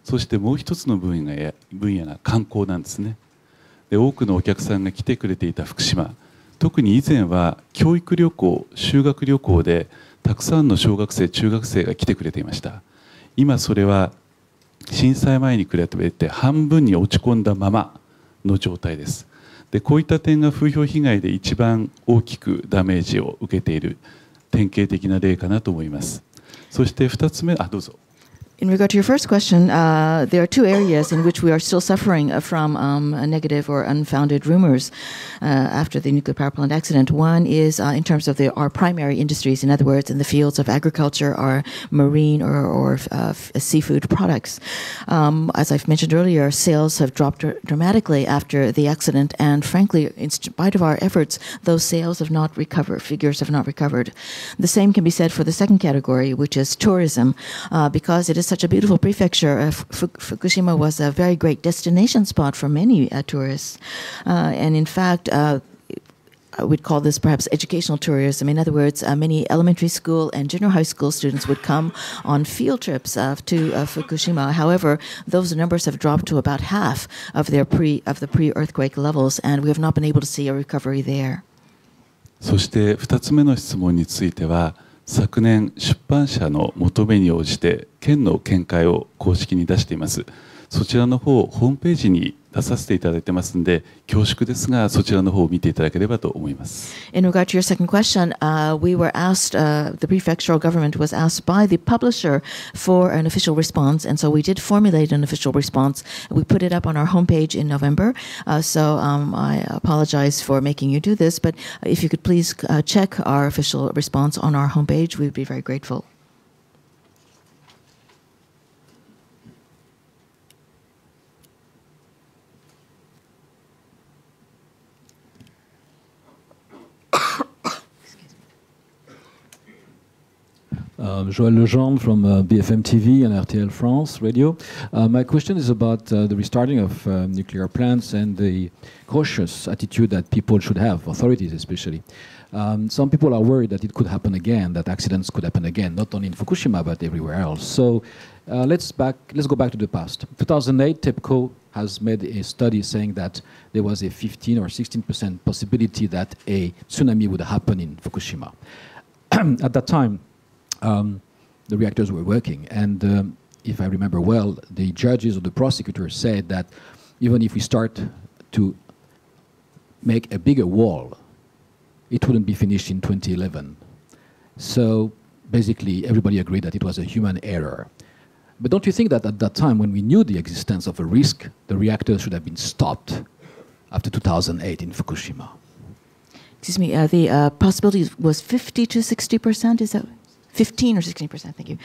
そしてもう1つの分野分野が観光なんですねで多くのお客さんが来てくれていた福島特に以前は教育旅行修学旅行でたくさんの小学生中学生が来てくれていました今それは震災前に比べて半分に落ち込んだままの状態ですでこういった点が風評被害で一番大きくダメージを受けている典型的な例かなと思いますそして2つ目あどうぞ In regard to your first question, uh, there are two areas in which we are still suffering uh, from um, negative or unfounded rumors uh, after the nuclear power plant accident. One is uh, in terms of the, our primary industries, in other words, in the fields of agriculture or marine or, or uh, uh, seafood products. Um, as I've mentioned earlier, sales have dropped dramatically after the accident, and frankly, in spite of our efforts, those sales have not recovered, figures have not recovered. The same can be said for the second category, which is tourism, because it is such a beautiful prefecture, uh, Fukushima was a very great destination spot for many uh, tourists. Uh, and in fact, uh, we'd call this perhaps educational tourism. In other words, uh, many elementary school and junior high school students would come on field trips uh, to uh, Fukushima. However, those numbers have dropped to about half of their pre of the pre-earthquake levels, and we have not been able to see a recovery there. そして県の見解を公式に出していますそちらの方ホームページに出させていただいてますんで恐縮ですがそちらの方を見ていただければと思います。In regard to your second question,、uh, we were asked,、uh, the prefectural government was asked by the publisher for an official response, and so we did formulate an official response. We put it up on our homepage in November. Uh, so um, I apologize for making you do this, but if you could please uh, check our official response on our homepage, we d be very grateful. Um, Joël Lejeune from uh, BFM TV and RTL France Radio. Uh, my question is about uh, the restarting of uh, nuclear plants and the cautious attitude that people should have, authorities especially. Um, some people are worried that it could happen again, that accidents could happen again, not only in Fukushima but everywhere else. So uh, let's back, let's go back to the past. 2008, TEPCO has made a study saying that there was a 15 or 16 percent possibility that a tsunami would happen in Fukushima. At that time, um, the reactors were working. And um, if I remember well, the judges or the prosecutors said that even if we start to make a bigger wall, it wouldn't be finished in 2011. So basically, everybody agreed that it was a human error. But don't you think that at that time, when we knew the existence of a risk, the reactor should have been stopped after 2008 in Fukushima? Excuse me, uh, the uh, possibility was 50 to 60 percent, is that? 15 or 16 percent, thank you.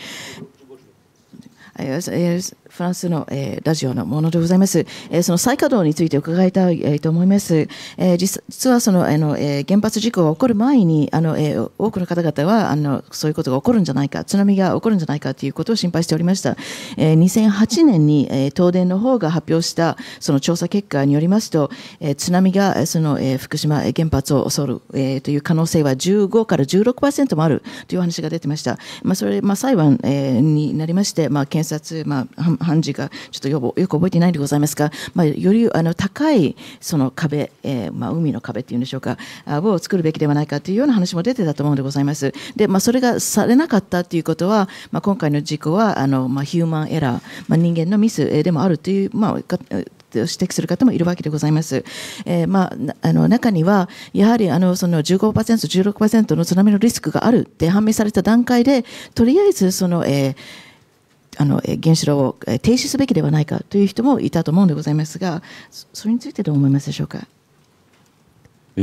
フランスの、えー、ラジオのものでございます。えー、その再稼働について伺いたい、えー、と思います。えー、実実はそのあの、えー、原発事故が起こる前にあの、えー、多くの方々はあのそういうことが起こるんじゃないか、津波が起こるんじゃないかということを心配しておりました。えー、2008年に、えー、東電の方が発表したその調査結果によりますと、えー、津波がその、えー、福島原発を襲う、えー、という可能性は15から16%もあるという話が出てました。まあ、それ、まあ、裁判、えー、になりまして、まあ、検察、まあ、判事がちょっとよよく覚えていないんでございますが、まあ、よりあの高いその壁、えー、まあ、海の壁っていうんでしょうかを作るべきではないかというような話も出てたと思うんでございます。で、まあ、それがされなかったということは、まあ、今回の事故はあの、まあ、ヒューマンエラー、まあ、人間のミスでもあるという、まあ、指摘する方もいるわけでございます。えー、まあ、あの中には、やはりあのその15%、16%の津波のリスクがあるって判明された段階で、とりあえずその、えーあの原子炉を停止すべきではないかという人もいたと思うんでございますがそれについてどう思いますでしょうか。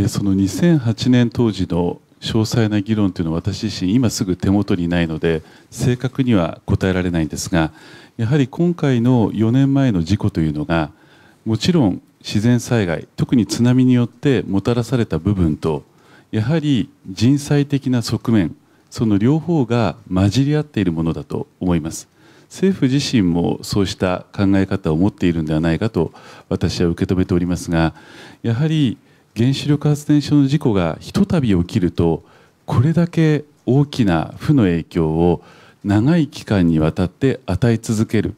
その2008年当時の詳細な議論というのは私自身今すぐ手元にないので正確には答えられないんですがやはり今回の4年前の事故というのがもちろん自然災害特に津波によってもたらされた部分とやはり人災的な側面その両方が混じり合っているものだと思います政府自身もそうした考え方を持っているのではないかと私は受け止めておりますがやはり原子力発電所の事故がひとたび起きるとこれだけ大きな負の影響を長い期間にわたって与え続ける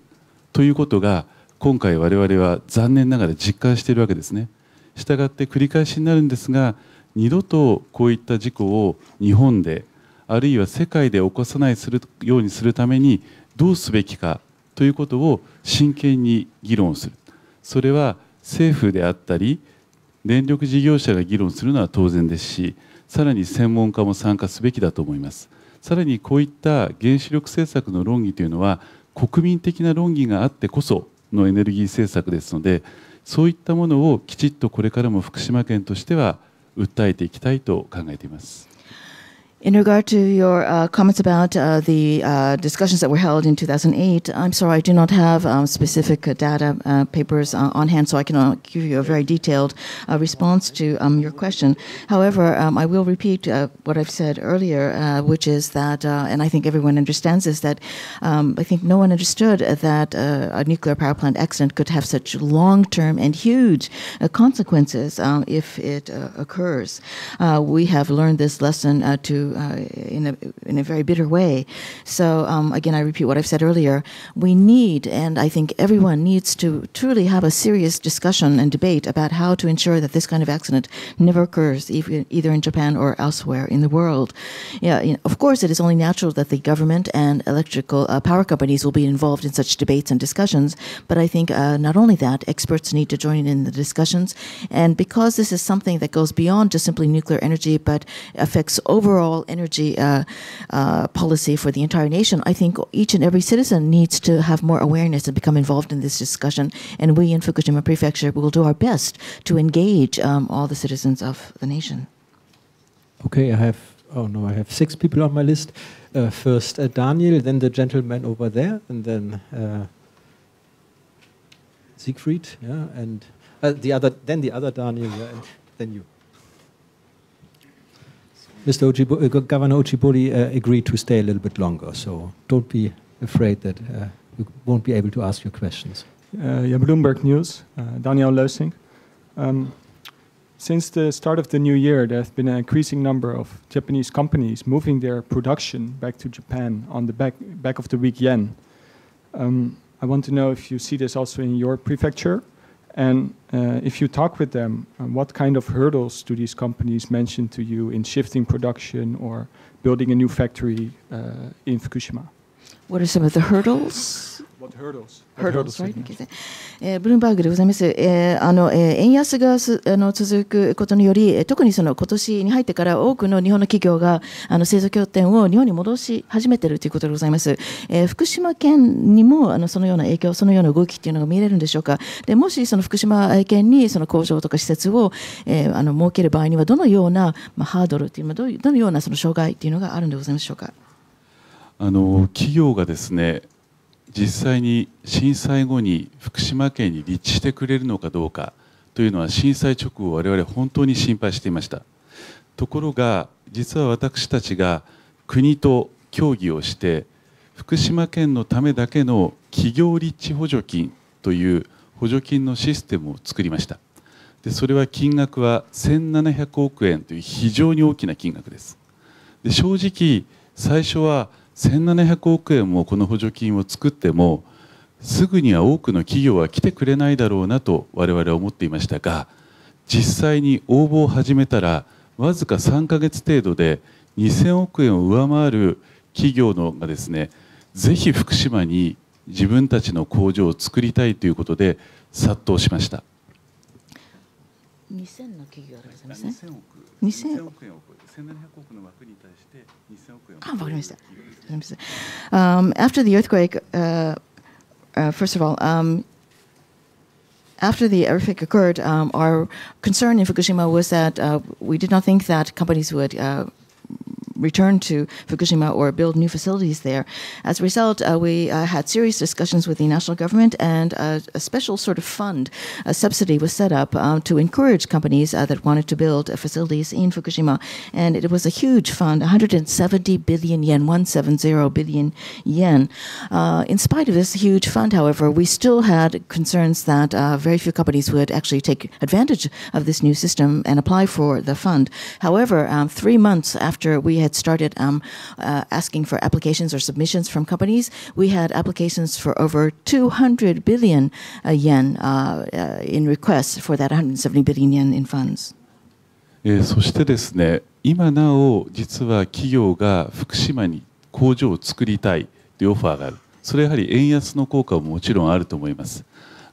ということが今回我々は残念ながら実感しているわけですね。したがって繰り返しになるんですが二度とこういった事故を日本であるいは世界で起こさないようにするためにどうすべきかということを真剣に議論するそれは政府であったり電力事業者が議論するのは当然ですしさらに専門家も参加すべきだと思いますさらにこういった原子力政策の論議というのは国民的な論議があってこそのエネルギー政策ですのでそういったものをきちっとこれからも福島県としては訴えていきたいと考えています。In regard to your uh, comments about uh, the uh, discussions that were held in 2008, I'm sorry, I do not have um, specific data uh, papers uh, on hand, so I cannot give you a very detailed uh, response to um, your question. However, um, I will repeat what I've said earlier, which is that, and I think everyone understands this, that um, I think no one understood that a nuclear power plant accident could have such long term and huge consequences um, if it occurs. we have learned this lesson to uh, in a in a very bitter way. So um, again, I repeat what I've said earlier. We need, and I think everyone needs to truly have a serious discussion and debate about how to ensure that this kind of accident never occurs, e either in Japan or elsewhere in the world. Yeah, you know, of course, it is only natural that the government and electrical uh, power companies will be involved in such debates and discussions. But I think uh, not only that, experts need to join in the discussions. And because this is something that goes beyond just simply nuclear energy, but affects overall energy uh, uh, policy for the entire nation, I think each and every citizen needs to have more awareness and become involved in this discussion. And we in Fukushima Prefecture will do our best to engage um, all the citizens of the nation. Okay, I have, oh no, I have six people on my list. Uh, first uh, Daniel, then the gentleman over there, and then uh, Siegfried, yeah, and uh, the other, then the other Daniel, yeah, and then you. Mr. uh, Governor Ojiboli uh, agreed to stay a little bit longer, so don't be afraid that uh, you won't be able to ask your questions. Uh, yeah, Bloomberg News, uh, Daniel Lösing. Um, since the start of the new year, there have been an increasing number of Japanese companies moving their production back to Japan on the back, back of the weak yen. Um, I want to know if you see this also in your prefecture and uh, if you talk with them, um, what kind of hurdles do these companies mention to you in shifting production or building a new factory uh, in Fukushima? What are some of the hurdles? ブルームバーグでございます、えーあのえー、円安がすあの続くことにより、特にその今年に入ってから多くの日本の企業があの製造拠点を日本に戻し始めているということでございます、えー、福島県にもあのそのような影響、そのような動きというのが見れるんでしょうか、でもしその福島県にその工場とか施設を、えー、あの設ける場合には、どのような、まあ、ハードルという、どのようなその障害というのがあるんでございましょうか。あの企業がですね実際に震災後に福島県に立地してくれるのかどうかというのは震災直後我々本当に心配していましたところが実は私たちが国と協議をして福島県のためだけの企業立地補助金という補助金のシステムを作りましたでそれは金額は1700億円という非常に大きな金額ですで正直最初は1700億円もこの補助金を作ってもすぐには多くの企業は来てくれないだろうなと我々は思っていましたが実際に応募を始めたらわずか3か月程度で2000億円を上回る企業のがですねぜひ福島に自分たちの工場を作りたいということで殺到しました2000の企業ありますね2000億円を超えて1700億の枠に対して Ah, um, after the earthquake, uh, uh, first of all, um, after the earthquake occurred, um, our concern in Fukushima was that uh, we did not think that companies would uh, return to Fukushima or build new facilities there. As a result, uh, we uh, had serious discussions with the national government, and uh, a special sort of fund, a subsidy was set up um, to encourage companies that wanted to build facilities in Fukushima. And it was a huge fund, 170 billion yen, 170 billion yen. in spite of this huge fund, however, we still had concerns that very few companies would actually take advantage of this new system and apply for the fund. However, um, three months after we had had started um, uh, asking for applications or submissions from companies, we had applications for over 200 billion yen in requests for that 170 billion yen in funds. えそしてですね、今なお実は企業が福島に工場を作りたいというオファーがある。それやはり円安の効果ももちろんあると思います。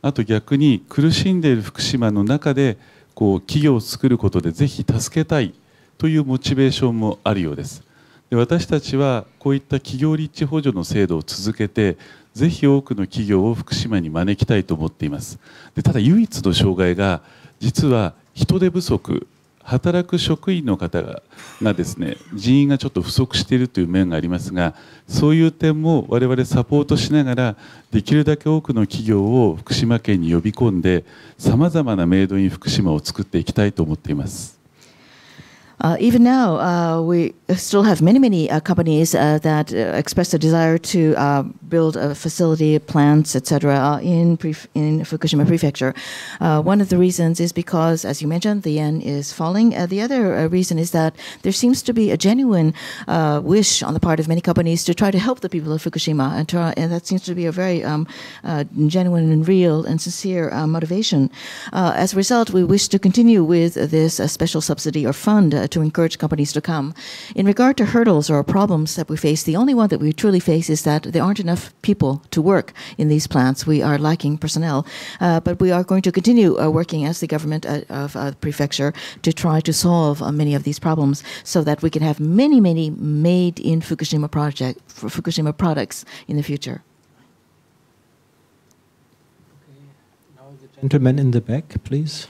あと逆に苦しんでいる福島の中でこう企業を作ることでぜひ助けたいというモチベーションもあるようですで私たちはこういった企業立地補助の制度を続けてぜひ多くの企業を福島に招きたいと思っていますでただ唯一の障害が実は人手不足働く職員の方ががですね人員がちょっと不足しているという面がありますがそういう点も我々サポートしながらできるだけ多くの企業を福島県に呼び込んでさまざまなメイドイン福島を作っていきたいと思っています。Uh, even now, uh, we still have many, many uh, companies uh, that uh, express a desire to uh, build a facility, plants, etc., in in Fukushima Prefecture. one of the reasons is because, as you mentioned, the yen is falling. the other reason is that there seems to be a genuine wish on the part of many companies to try to help the people of Fukushima, and, and that seems to be a very um, genuine and real and sincere motivation. as a result, we wish to continue with this special subsidy or fund to encourage companies to come. In regard to hurdles or problems that we face, the only one that we truly face is that there aren't enough people to work in these plants. We are lacking personnel, uh, but we are going to continue uh, working as the government uh, of uh, prefecture to try to solve many of these problems so that we can have many, many made in Fukushima project Fukushima products in the future. Okay. Gentleman in the back, please.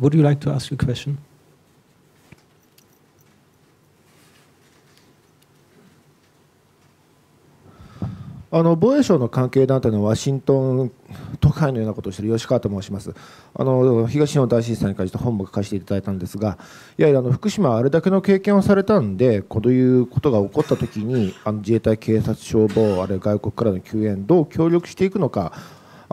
would you like to ask a question? あの防衛省の関係団体のワシントン都会のようなことをしている吉川と申します。あの東日本大震災に関して本も書かせていただいたんですが、いやいやあの福島はあれだけの経験をされたんで、こういうことが起こったときにあの自衛隊、警察、消防、あるいは外国からの救援、どう協力していくのか、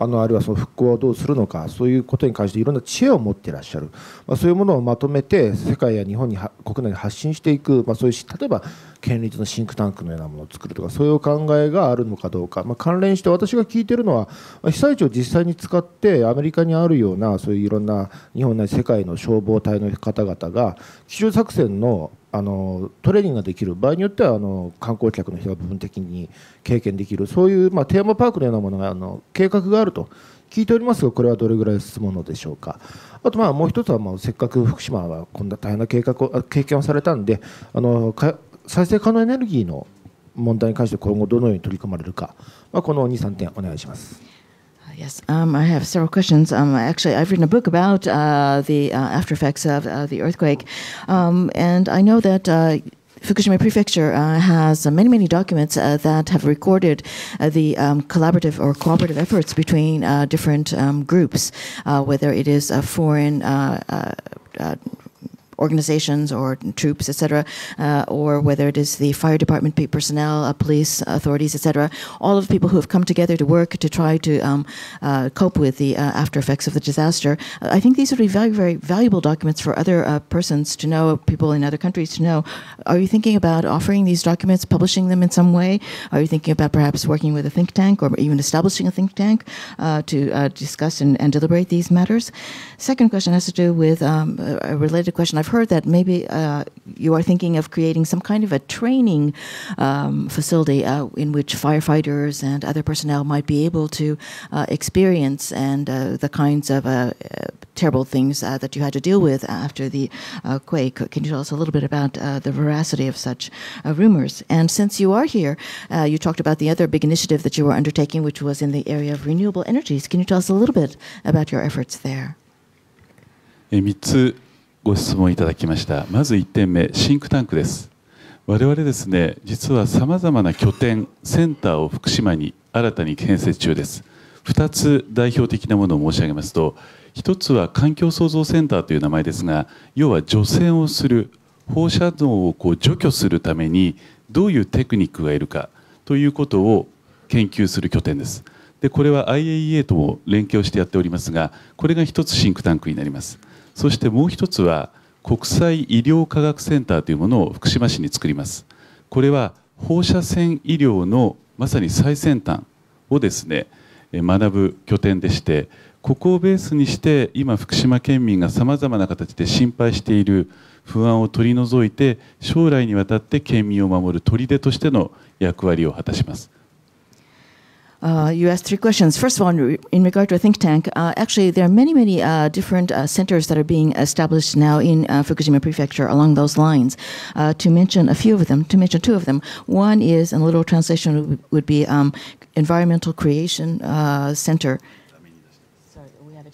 あのあるいはその復興をどうするのかそういうことに関していろんな知恵を持っていらっしゃる、まあ、そういうものをまとめて世界や日本に国内に発信していく、まあ、そういう例えば権利のシンクタンクのようなものを作るとかそういう考えがあるのかどうか、まあ、関連して私が聞いてるのは被災地を実際に使ってアメリカにあるようなそういういろんな日本なり世界の消防隊の方々が奇襲作戦のあのトレーニングができる場合によってはあの観光客の人が部分的に経験できるそういう、まあ、テーマパークのようなものがあの計画があると聞いておりますがこれはどれぐらい進むのでしょうかあとまあもう一つはまあせっかく福島はこんな大変な計画を経験をされたんであの再生可能エネルギーの問題に関して今後どのように取り組まれるか、まあ、この2、3点お願いします。Yes, um, I have several questions. Um, actually, I've written a book about uh, the uh, after effects of uh, the earthquake, um, and I know that. Uh, Fukushima Prefecture uh, has uh, many, many documents uh, that have recorded uh, the um, collaborative or cooperative efforts between uh, different um, groups, whether it is a foreign organizations or troops, etc., uh, or whether it is the fire department personnel, uh, police authorities, etc., all of the people who have come together to work to try to um, uh, cope with the uh, after effects of the disaster. Uh, I think these would be very, very valuable documents for other uh, persons to know, people in other countries to know. Are you thinking about offering these documents, publishing them in some way? Are you thinking about perhaps working with a think tank or even establishing a think tank to discuss and, and, deliberate these matters? Second question has to do with um, a related question I've I've heard that maybe uh, you are thinking of creating some kind of a training um, facility uh, in which firefighters and other personnel might be able to uh, experience and uh, the kinds of uh, terrible things that you had to deal with after the quake. Can you tell us a little bit about the veracity of such rumors? And since you are here, you talked about the other big initiative that you were undertaking, which was in the area of renewable energies. Can you tell us a little bit about your efforts there? 3つご質問いただきましたまず1点目シンクタンクです我々ですね実はさまざまな拠点センターを福島に新たに建設中です2つ代表的なものを申し上げますと1つは環境創造センターという名前ですが要は除染をする放射能をこう除去するためにどういうテクニックがいるかということを研究する拠点ですでこれは IAEA とも連携をしてやっておりますがこれが1つシンクタンクになりますそしてもう一つは国際医療科学センターというものを福島市に作りますこれは放射線医療のまさに最先端をですね学ぶ拠点でしてここをベースにして今福島県民がさまざまな形で心配している不安を取り除いて将来にわたって県民を守る砦としての役割を果たします Uh, you asked three questions. First of all, in, in regard to a think tank, uh, actually, there are many, many uh, different uh, centers that are being established now in uh, Fukushima Prefecture along those lines. Uh, to mention a few of them, to mention two of them, one is, and a literal translation would be um, Environmental Creation Center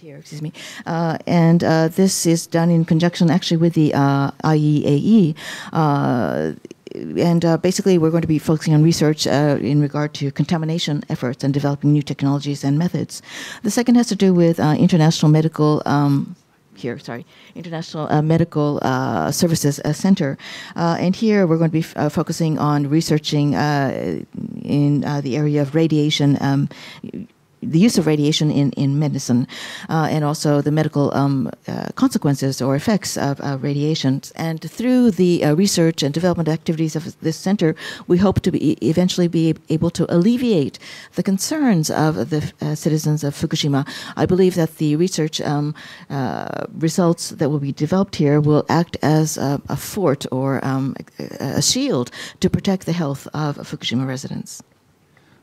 here, excuse me. Uh, and uh, this is done in conjunction actually with the uh, IEAE and uh, basically, we're going to be focusing on research uh, in regard to contamination efforts and developing new technologies and methods. The second has to do with uh, international medical. Um, here, sorry, International uh, Medical uh, Services uh, Center. Uh, and here we're going to be uh, focusing on researching uh, in the area of radiation um, the use of radiation in, in medicine uh, and also the medical um, uh, consequences or effects of uh, radiation. And through the uh, research and development activities of this center, we hope to be eventually be able to alleviate the concerns of the uh, citizens of Fukushima. I believe that the research um, uh, results that will be developed here will act as a, a fort or um, a shield to protect the health of Fukushima residents.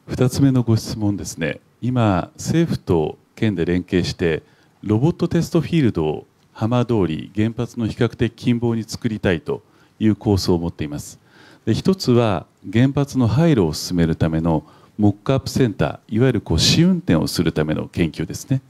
2つ目のご質問ですね今政府と県で連携してロボットテストフィールドを浜通り原発の比較的近傍に作りたいという構想を持っていますで一つは原発の廃炉を進めるためのモックアップセンターいわゆるこう試運転をするための研究ですね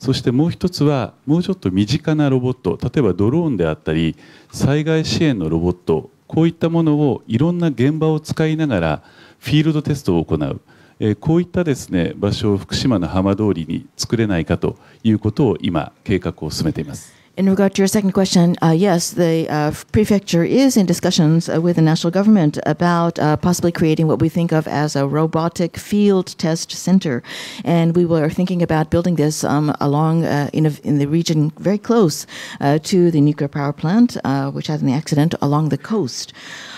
そしてもう一つはもうちょっと身近なロボット例えばドローンであったり災害支援のロボットこういったものをいろんな現場を使いながらフィールドテストを行うえこういったですね場所を福島の浜通りに作れないかということを今計画を進めています。In regard to your second question, uh, yes, the uh, prefecture is in discussions uh, with the national government about possibly creating what we think of as a robotic field test center. And we were thinking about building this um, along in, a, in, the region very close to the nuclear power plant, which had an accident along the coast.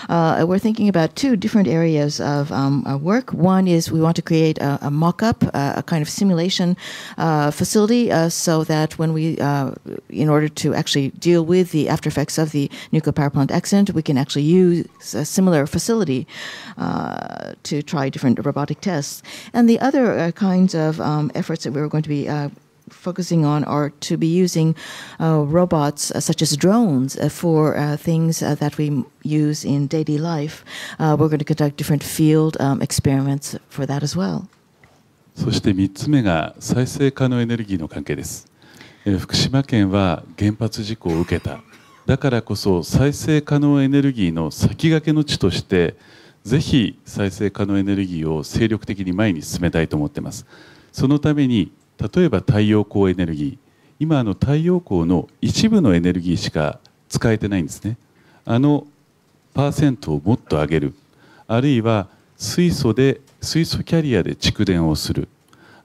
uh, we're thinking about two different areas of um, uh, work. One is we want to create a, a mock up, uh, a kind of simulation uh, facility, uh, so that when we, uh, in order to actually deal with the after effects of the nuclear power plant accident, we can actually use a similar facility to try different robotic tests. And the other kinds of um, efforts that we were going to be focusing on are to be using uh, robots uh, such as drones uh, for things that we use in daily life. we're going to conduct different field um, experiments for that as well. そして3つ目が再生可能エネルギーの関係です。えー、福島県は原発事故を受けた。だからこそ再生可能エネルギーの先駆けの地としてぜひ再生可能エネルギーを精力的に前に進めたいと思っています。そのために例えば太陽光エネルギー今あの太陽光の一部のエネルギーしか使えてないんですねあのパーセントをもっと上げるあるいは水素で水素キャリアで蓄電をする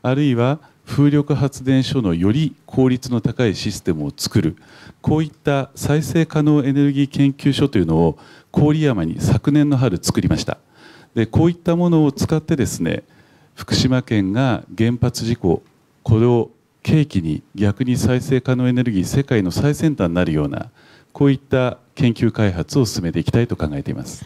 あるいは風力発電所のより効率の高いシステムを作るこういった再生可能エネルギー研究所というのを郡山に昨年の春作りましたでこういったものを使ってですね福島県が原発事故これを契機に逆に再生可能エネルギー世界の最先端になるようなこういった研究開発を進めていきたいと考えています。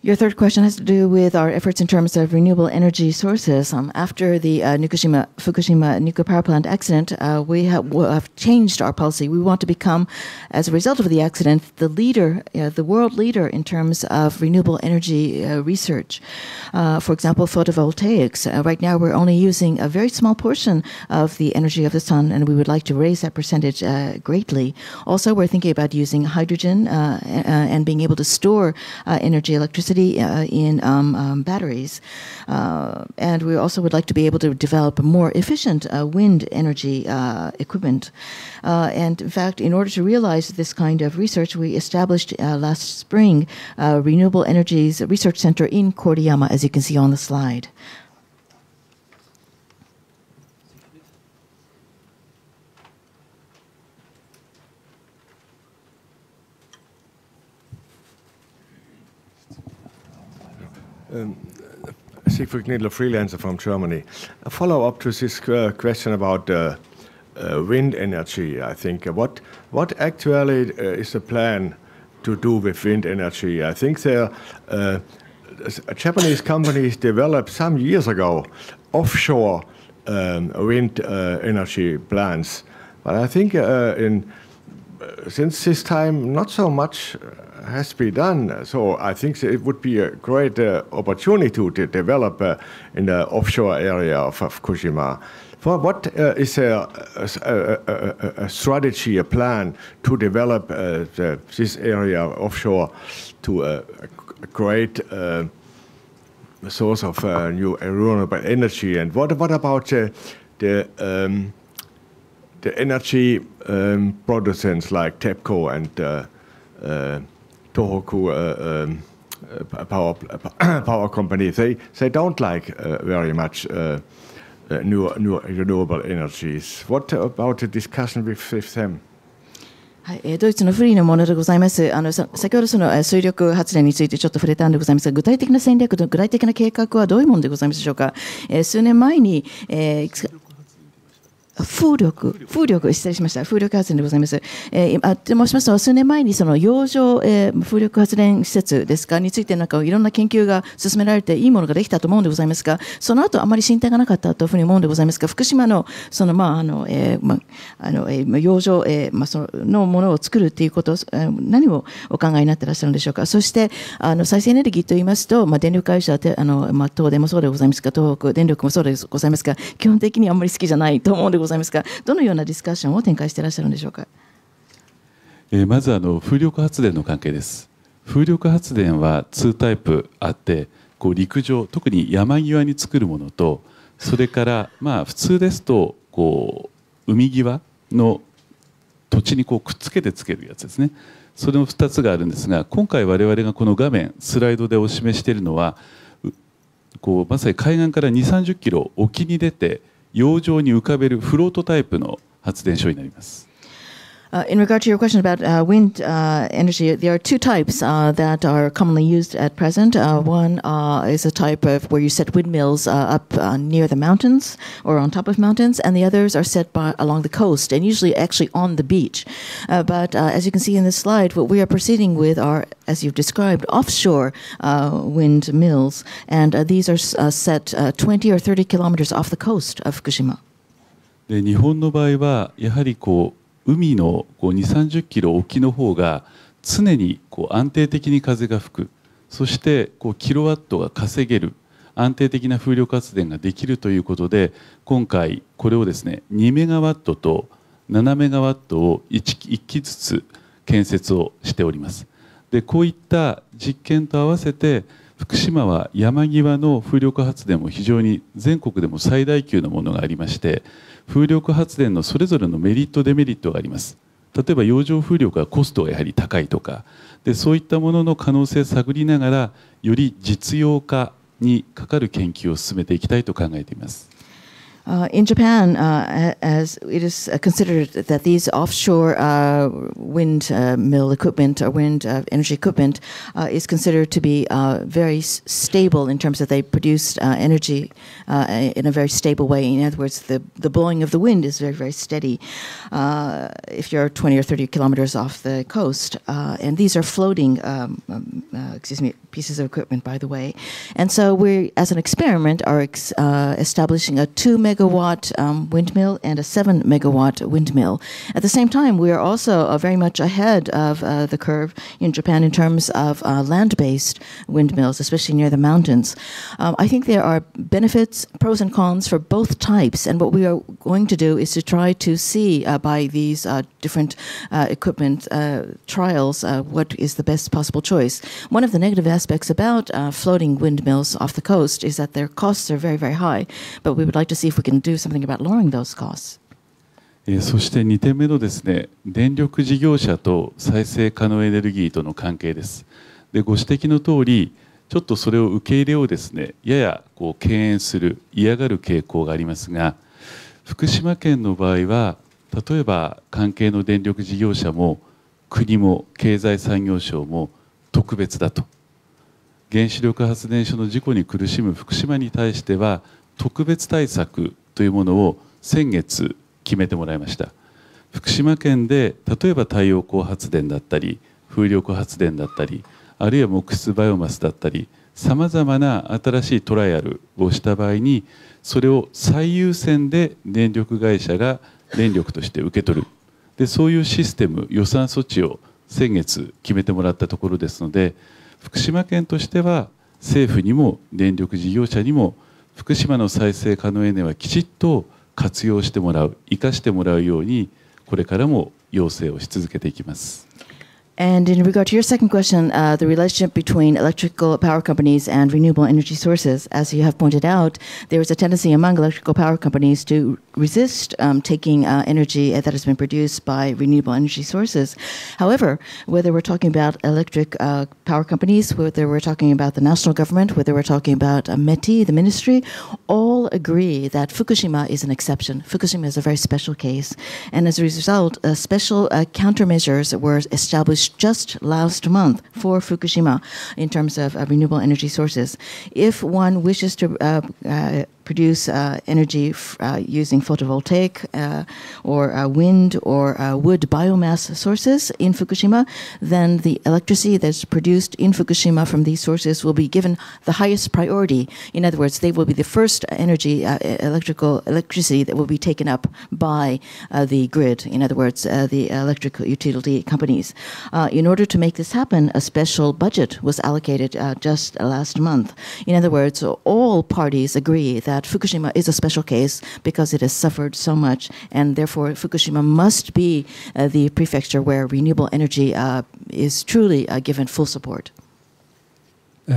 Your third question has to do with our efforts in terms of renewable energy sources. Um, after the uh, Fukushima, nuclear power plant accident, uh, we have, have, changed our policy. We want to become, as a result of the accident, the leader, uh, the world leader in terms of renewable energy uh, research. Uh, for example, photovoltaics. Uh, right now, we're only using a very small portion of the energy of the sun, and we would like to raise that percentage greatly. Also, we're thinking about using hydrogen and being able to store energy, electricity uh, in um, um, batteries. Uh, and we also would like to be able to develop more efficient uh, wind energy uh, equipment. Uh, and in fact, in order to realize this kind of research, we established last spring Renewable Energies Research Center in Koriyama, as you can see on the slide. Um, Siegfried Nidler, freelancer from Germany. A follow-up to this uh, question about uh, uh, wind energy, I think. What, what actually uh, is the plan to do with wind energy? I think there, uh, Japanese companies developed some years ago offshore um, wind uh, energy plants. But I think in, since this time, not so much has to be done. So I think it would be a great uh, opportunity to develop uh, in the offshore area of, Fukushima. For what uh, is a, a, a, strategy, a plan to develop uh, the, this area offshore to a, a great uh, source of uh, new renewable energy? And what, what about the um, the energy um, producers like TEPCO and uh, uh Tohoku power, power company, they, they don't like very much new, new renewable energies. What about the discussion with, with them? はい、ドイツのフリーのものでございます。あの先ほどその水力発電についてちょっと触れたんでございますが、具体的な戦略の具体的な計画はどういうものでございますでしょうか。えー、数年前に、えー、風力、風力、失礼しました、風力発電でございます。えー、あ申しますと、数年前にその洋上、えー、風力発電施設ですか、についてなんかいろんな研究が進められて、いいものができたと思うんでございますが、その後あまり進展がなかったというふうに思うんでございますが、福島の、その、まあ、あの、えー、まあ、あの、えー、洋上、えー、まあ、その、ものを作るということ、え何をお考えになってらっしゃるんでしょうか。そして、あの、再生エネルギーと言いますと、まあ、電力会社、あの、まあ、東電もそうでございますが、東北電力もそうでございますが、基本的にあんまり好きじゃないと思うんでございますざいますがどのようなディスカッションを展開していらっしゃるんでしょうか。えー、まずあの風力発電の関係です。風力発電は2タイプあってこう陸上特に山際に作るものとそれからまあ普通ですとこう海際の土地にこうくっつけてつけるやつですねそれの2つがあるんですが今回我々がこの画面スライドでお示しているのはこうまさに海岸から2 3 0キロ沖に出て洋上に浮かべるフロートタイプの発電所になります。Uh, in regard to your question about uh, wind uh, energy, there are two types uh, that are commonly used at present. Uh, one uh, is a type of where you set windmills up near the mountains or on top of mountains, and the others are set by, along the coast and usually actually on the beach. but as you can see in this slide, what we are proceeding with are, as you've described, offshore windmills, and these are set 20 or 30 kilometers off the coast of Fukushima. 海のこう2 3 0キロ沖の方が常にこう安定的に風が吹くそしてこうキロワットが稼げる安定的な風力発電ができるということで今回これをですね2メガワットと7メガワットを 1, 1基ずつ建設をしておりますでこういった実験と合わせて福島は山際の風力発電も非常に全国でも最大級のものがありまして風力発電のそれぞれのメリットデメリットがあります例えば洋上風力はコストがやはり高いとかでそういったものの可能性を探りながらより実用化にかかる研究を進めていきたいと考えています。Uh, in Japan, uh, as it is uh, considered that these offshore uh, wind uh, mill equipment or wind uh, energy equipment is considered to be very stable in terms that they produce energy in a very stable way. In other words, the, the blowing of the wind is very, very steady if you're 20 or 30 kilometers off the coast. and these are floating, um, um, excuse me, pieces of equipment, by the way. And so we, as an experiment, are ex establishing a two megawatt megawatt um, windmill and a seven megawatt windmill. At the same time, we are also uh, very much ahead of uh, the curve in Japan in terms of uh, land based windmills, especially near the mountains. Um, I think there are benefits, pros and cons for both types, and what we are going to do is to try to see uh, by these uh, different equipment trials what is the best possible choice. One of the negative aspects about floating windmills off the coast is that their costs are very, very high, but we would like to see we can do something about l o i n g those c o s t そして2点目のですね電力事業者と再生可能エネルギーとの関係です。でご指摘の通りちょっとそれを受け入れをですねややこう敬遠する嫌がる傾向がありますが福島県の場合は例えば関係の電力事業者も国も経済産業省も特別だと原子力発電所の事故に苦しむ福島に対しては特別対策というものを先月決めてもらいました福島県で例えば太陽光発電だったり風力発電だったりあるいは木質バイオマスだったりさまざまな新しいトライアルをした場合にそれを最優先で電力会社が電力として受け取るでそういうシステム予算措置を先月決めてもらったところですので福島県としては政府にも電力事業者にも福島の再生可能エネはきちっと活用してもらう生かしてもらうようにこれからも要請をし続けていきます。And in regard to your second question, uh, the relationship between electrical power companies and renewable energy sources, as you have pointed out, there is a tendency among electrical power companies to resist um, taking uh, energy that has been produced by renewable energy sources. However, whether we're talking about electric uh, power companies, whether we're talking about the national government, whether we're talking about uh, METI, the ministry, all agree that Fukushima is an exception. Fukushima is a very special case. And as a result, uh, special uh, countermeasures were established just last month for Fukushima in terms of uh, renewable energy sources. If one wishes to uh, uh, produce uh, energy uh, using photovoltaic uh, or wind or wood biomass sources in Fukushima, then the electricity that's produced in Fukushima from these sources will be given the highest priority. In other words, they will be the first energy electrical electricity that will be taken up by the grid. In other words, the electric utility companies. in order to make this happen, a special budget was allocated just last month. In other words, all parties agree that that Fukushima is a special case because it has suffered so much, and therefore Fukushima must be uh, the prefecture where renewable energy uh, is truly uh, given full support. Uh,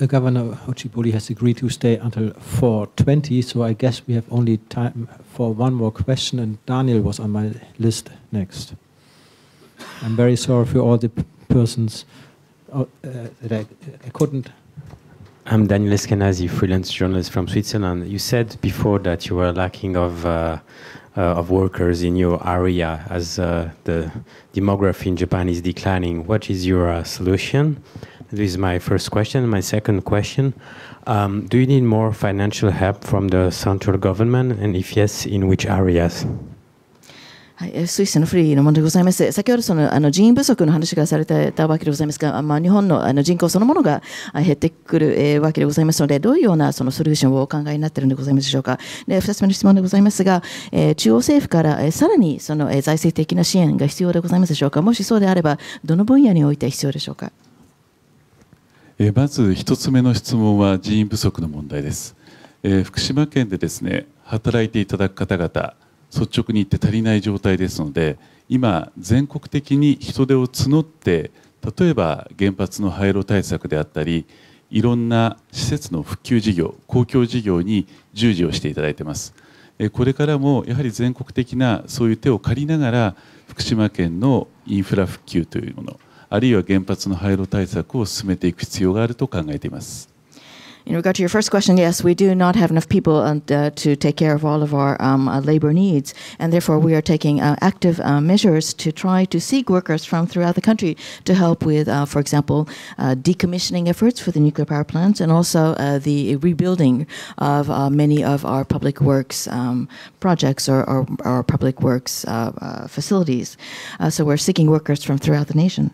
uh, Governor Ochiburi has agreed to stay until 4:20, so I guess we have only time for one more question. And Daniel was on my list next. I'm very sorry for all the persons uh, that I, I couldn't I'm Daniel Eskenazi, freelance journalist from Switzerland. You said before that you were lacking of uh, uh, of workers in your area as uh, the demography in Japan is declining. What is your uh, solution? This is my first question. My second question: um, Do you need more financial help from the central government, and if yes, in which areas? はい、スイスのフリーの問題でございます。先ほどそのあの人員不足の話がされてたわけでございますが、まあ、日本のあの人口そのものが減ってくる、えー、わけでございますので、どういうようなそのソリューションをお考えになっているんでございますでしょうか。で2つ目の質問でございますが、えー、中央政府から、えー、さらにその、えー、財政的な支援が必要でございますでしょうか。もしそうであれば、どの分野において必要でしょうか。えー、まず1つ目の質問は人員不足の問題です。えー、福島県でですね働いていただく方々率直に言って足りない状態ですので今、全国的に人手を募って例えば原発の廃炉対策であったりいろんな施設の復旧事業公共事業に従事をしていただいています。これからもやはり全国的なそういう手を借りながら福島県のインフラ復旧というものあるいは原発の廃炉対策を進めていく必要があると考えています。In regard to your first question, yes, we do not have enough people uh, to take care of all of our um, uh, labor needs, and therefore we are taking uh, active uh, measures to try to seek workers from throughout the country to help with, uh, for example, uh, decommissioning efforts for the nuclear power plants and also the rebuilding of many of our public works um, projects or, or, or, public works facilities. so we're seeking workers from throughout the nation.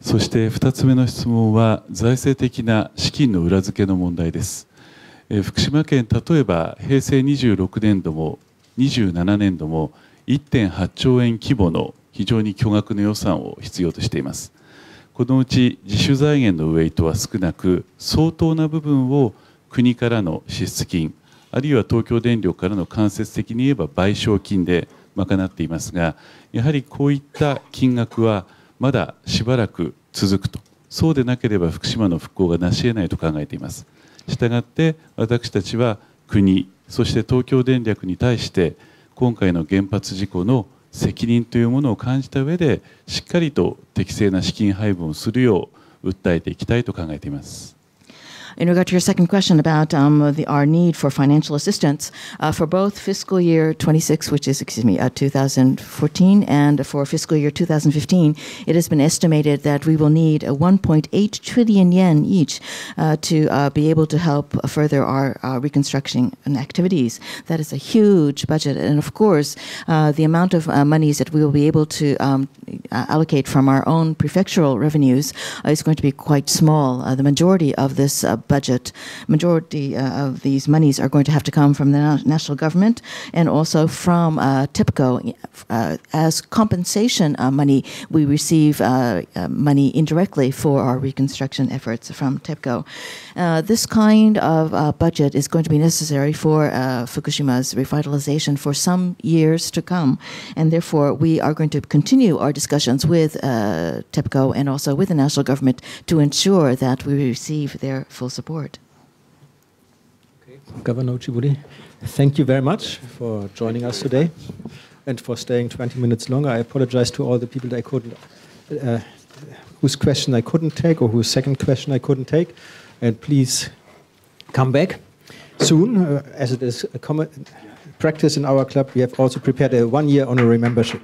そして2つ目の質問は財政的な資金の裏付けの問題です福島県例えば平成26年度も27年度も1.8兆円規模の非常に巨額の予算を必要としていますこのうち自主財源のウェイトは少なく相当な部分を国からの支出金あるいは東京電力からの間接的に言えば賠償金で賄っていますがやはりこういった金額はまだしばらく続くとそうでなければ福島の復興が成し得ないと考えていますしたがって私たちは国そして東京電力に対して今回の原発事故の責任というものを感じた上でしっかりと適正な資金配分をするよう訴えていきたいと考えています。in regard to your second question about um, the, our need for financial assistance uh, for both fiscal year 26, which is, excuse me, uh, 2014, and for fiscal year 2015, it has been estimated that we will need uh, 1.8 trillion yen each uh, to uh, be able to help further our uh, reconstruction activities. That is a huge budget. And of course, the amount of monies that we will be able to um, allocate from our own prefectural revenues is going to be quite small. the majority of this budget. Majority uh, of these monies are going to have to come from the national government and also from uh, TIPCO. Uh, as compensation money, we receive money indirectly for our reconstruction efforts from TIPCO. this kind of budget is going to be necessary for Fukushima's revitalization for some years to come, and therefore we are going to continue our discussions with uh, TEPCO and also with the national government to ensure that we receive their full full support. Okay. Governor Chibuli, thank you very much for joining us today and for staying 20 minutes longer. I apologize to all the people that I couldn't, uh, whose question I couldn't take or whose second question I couldn't take. And please come back soon, uh, as it is a common practice in our club. We have also prepared a one-year honorary membership.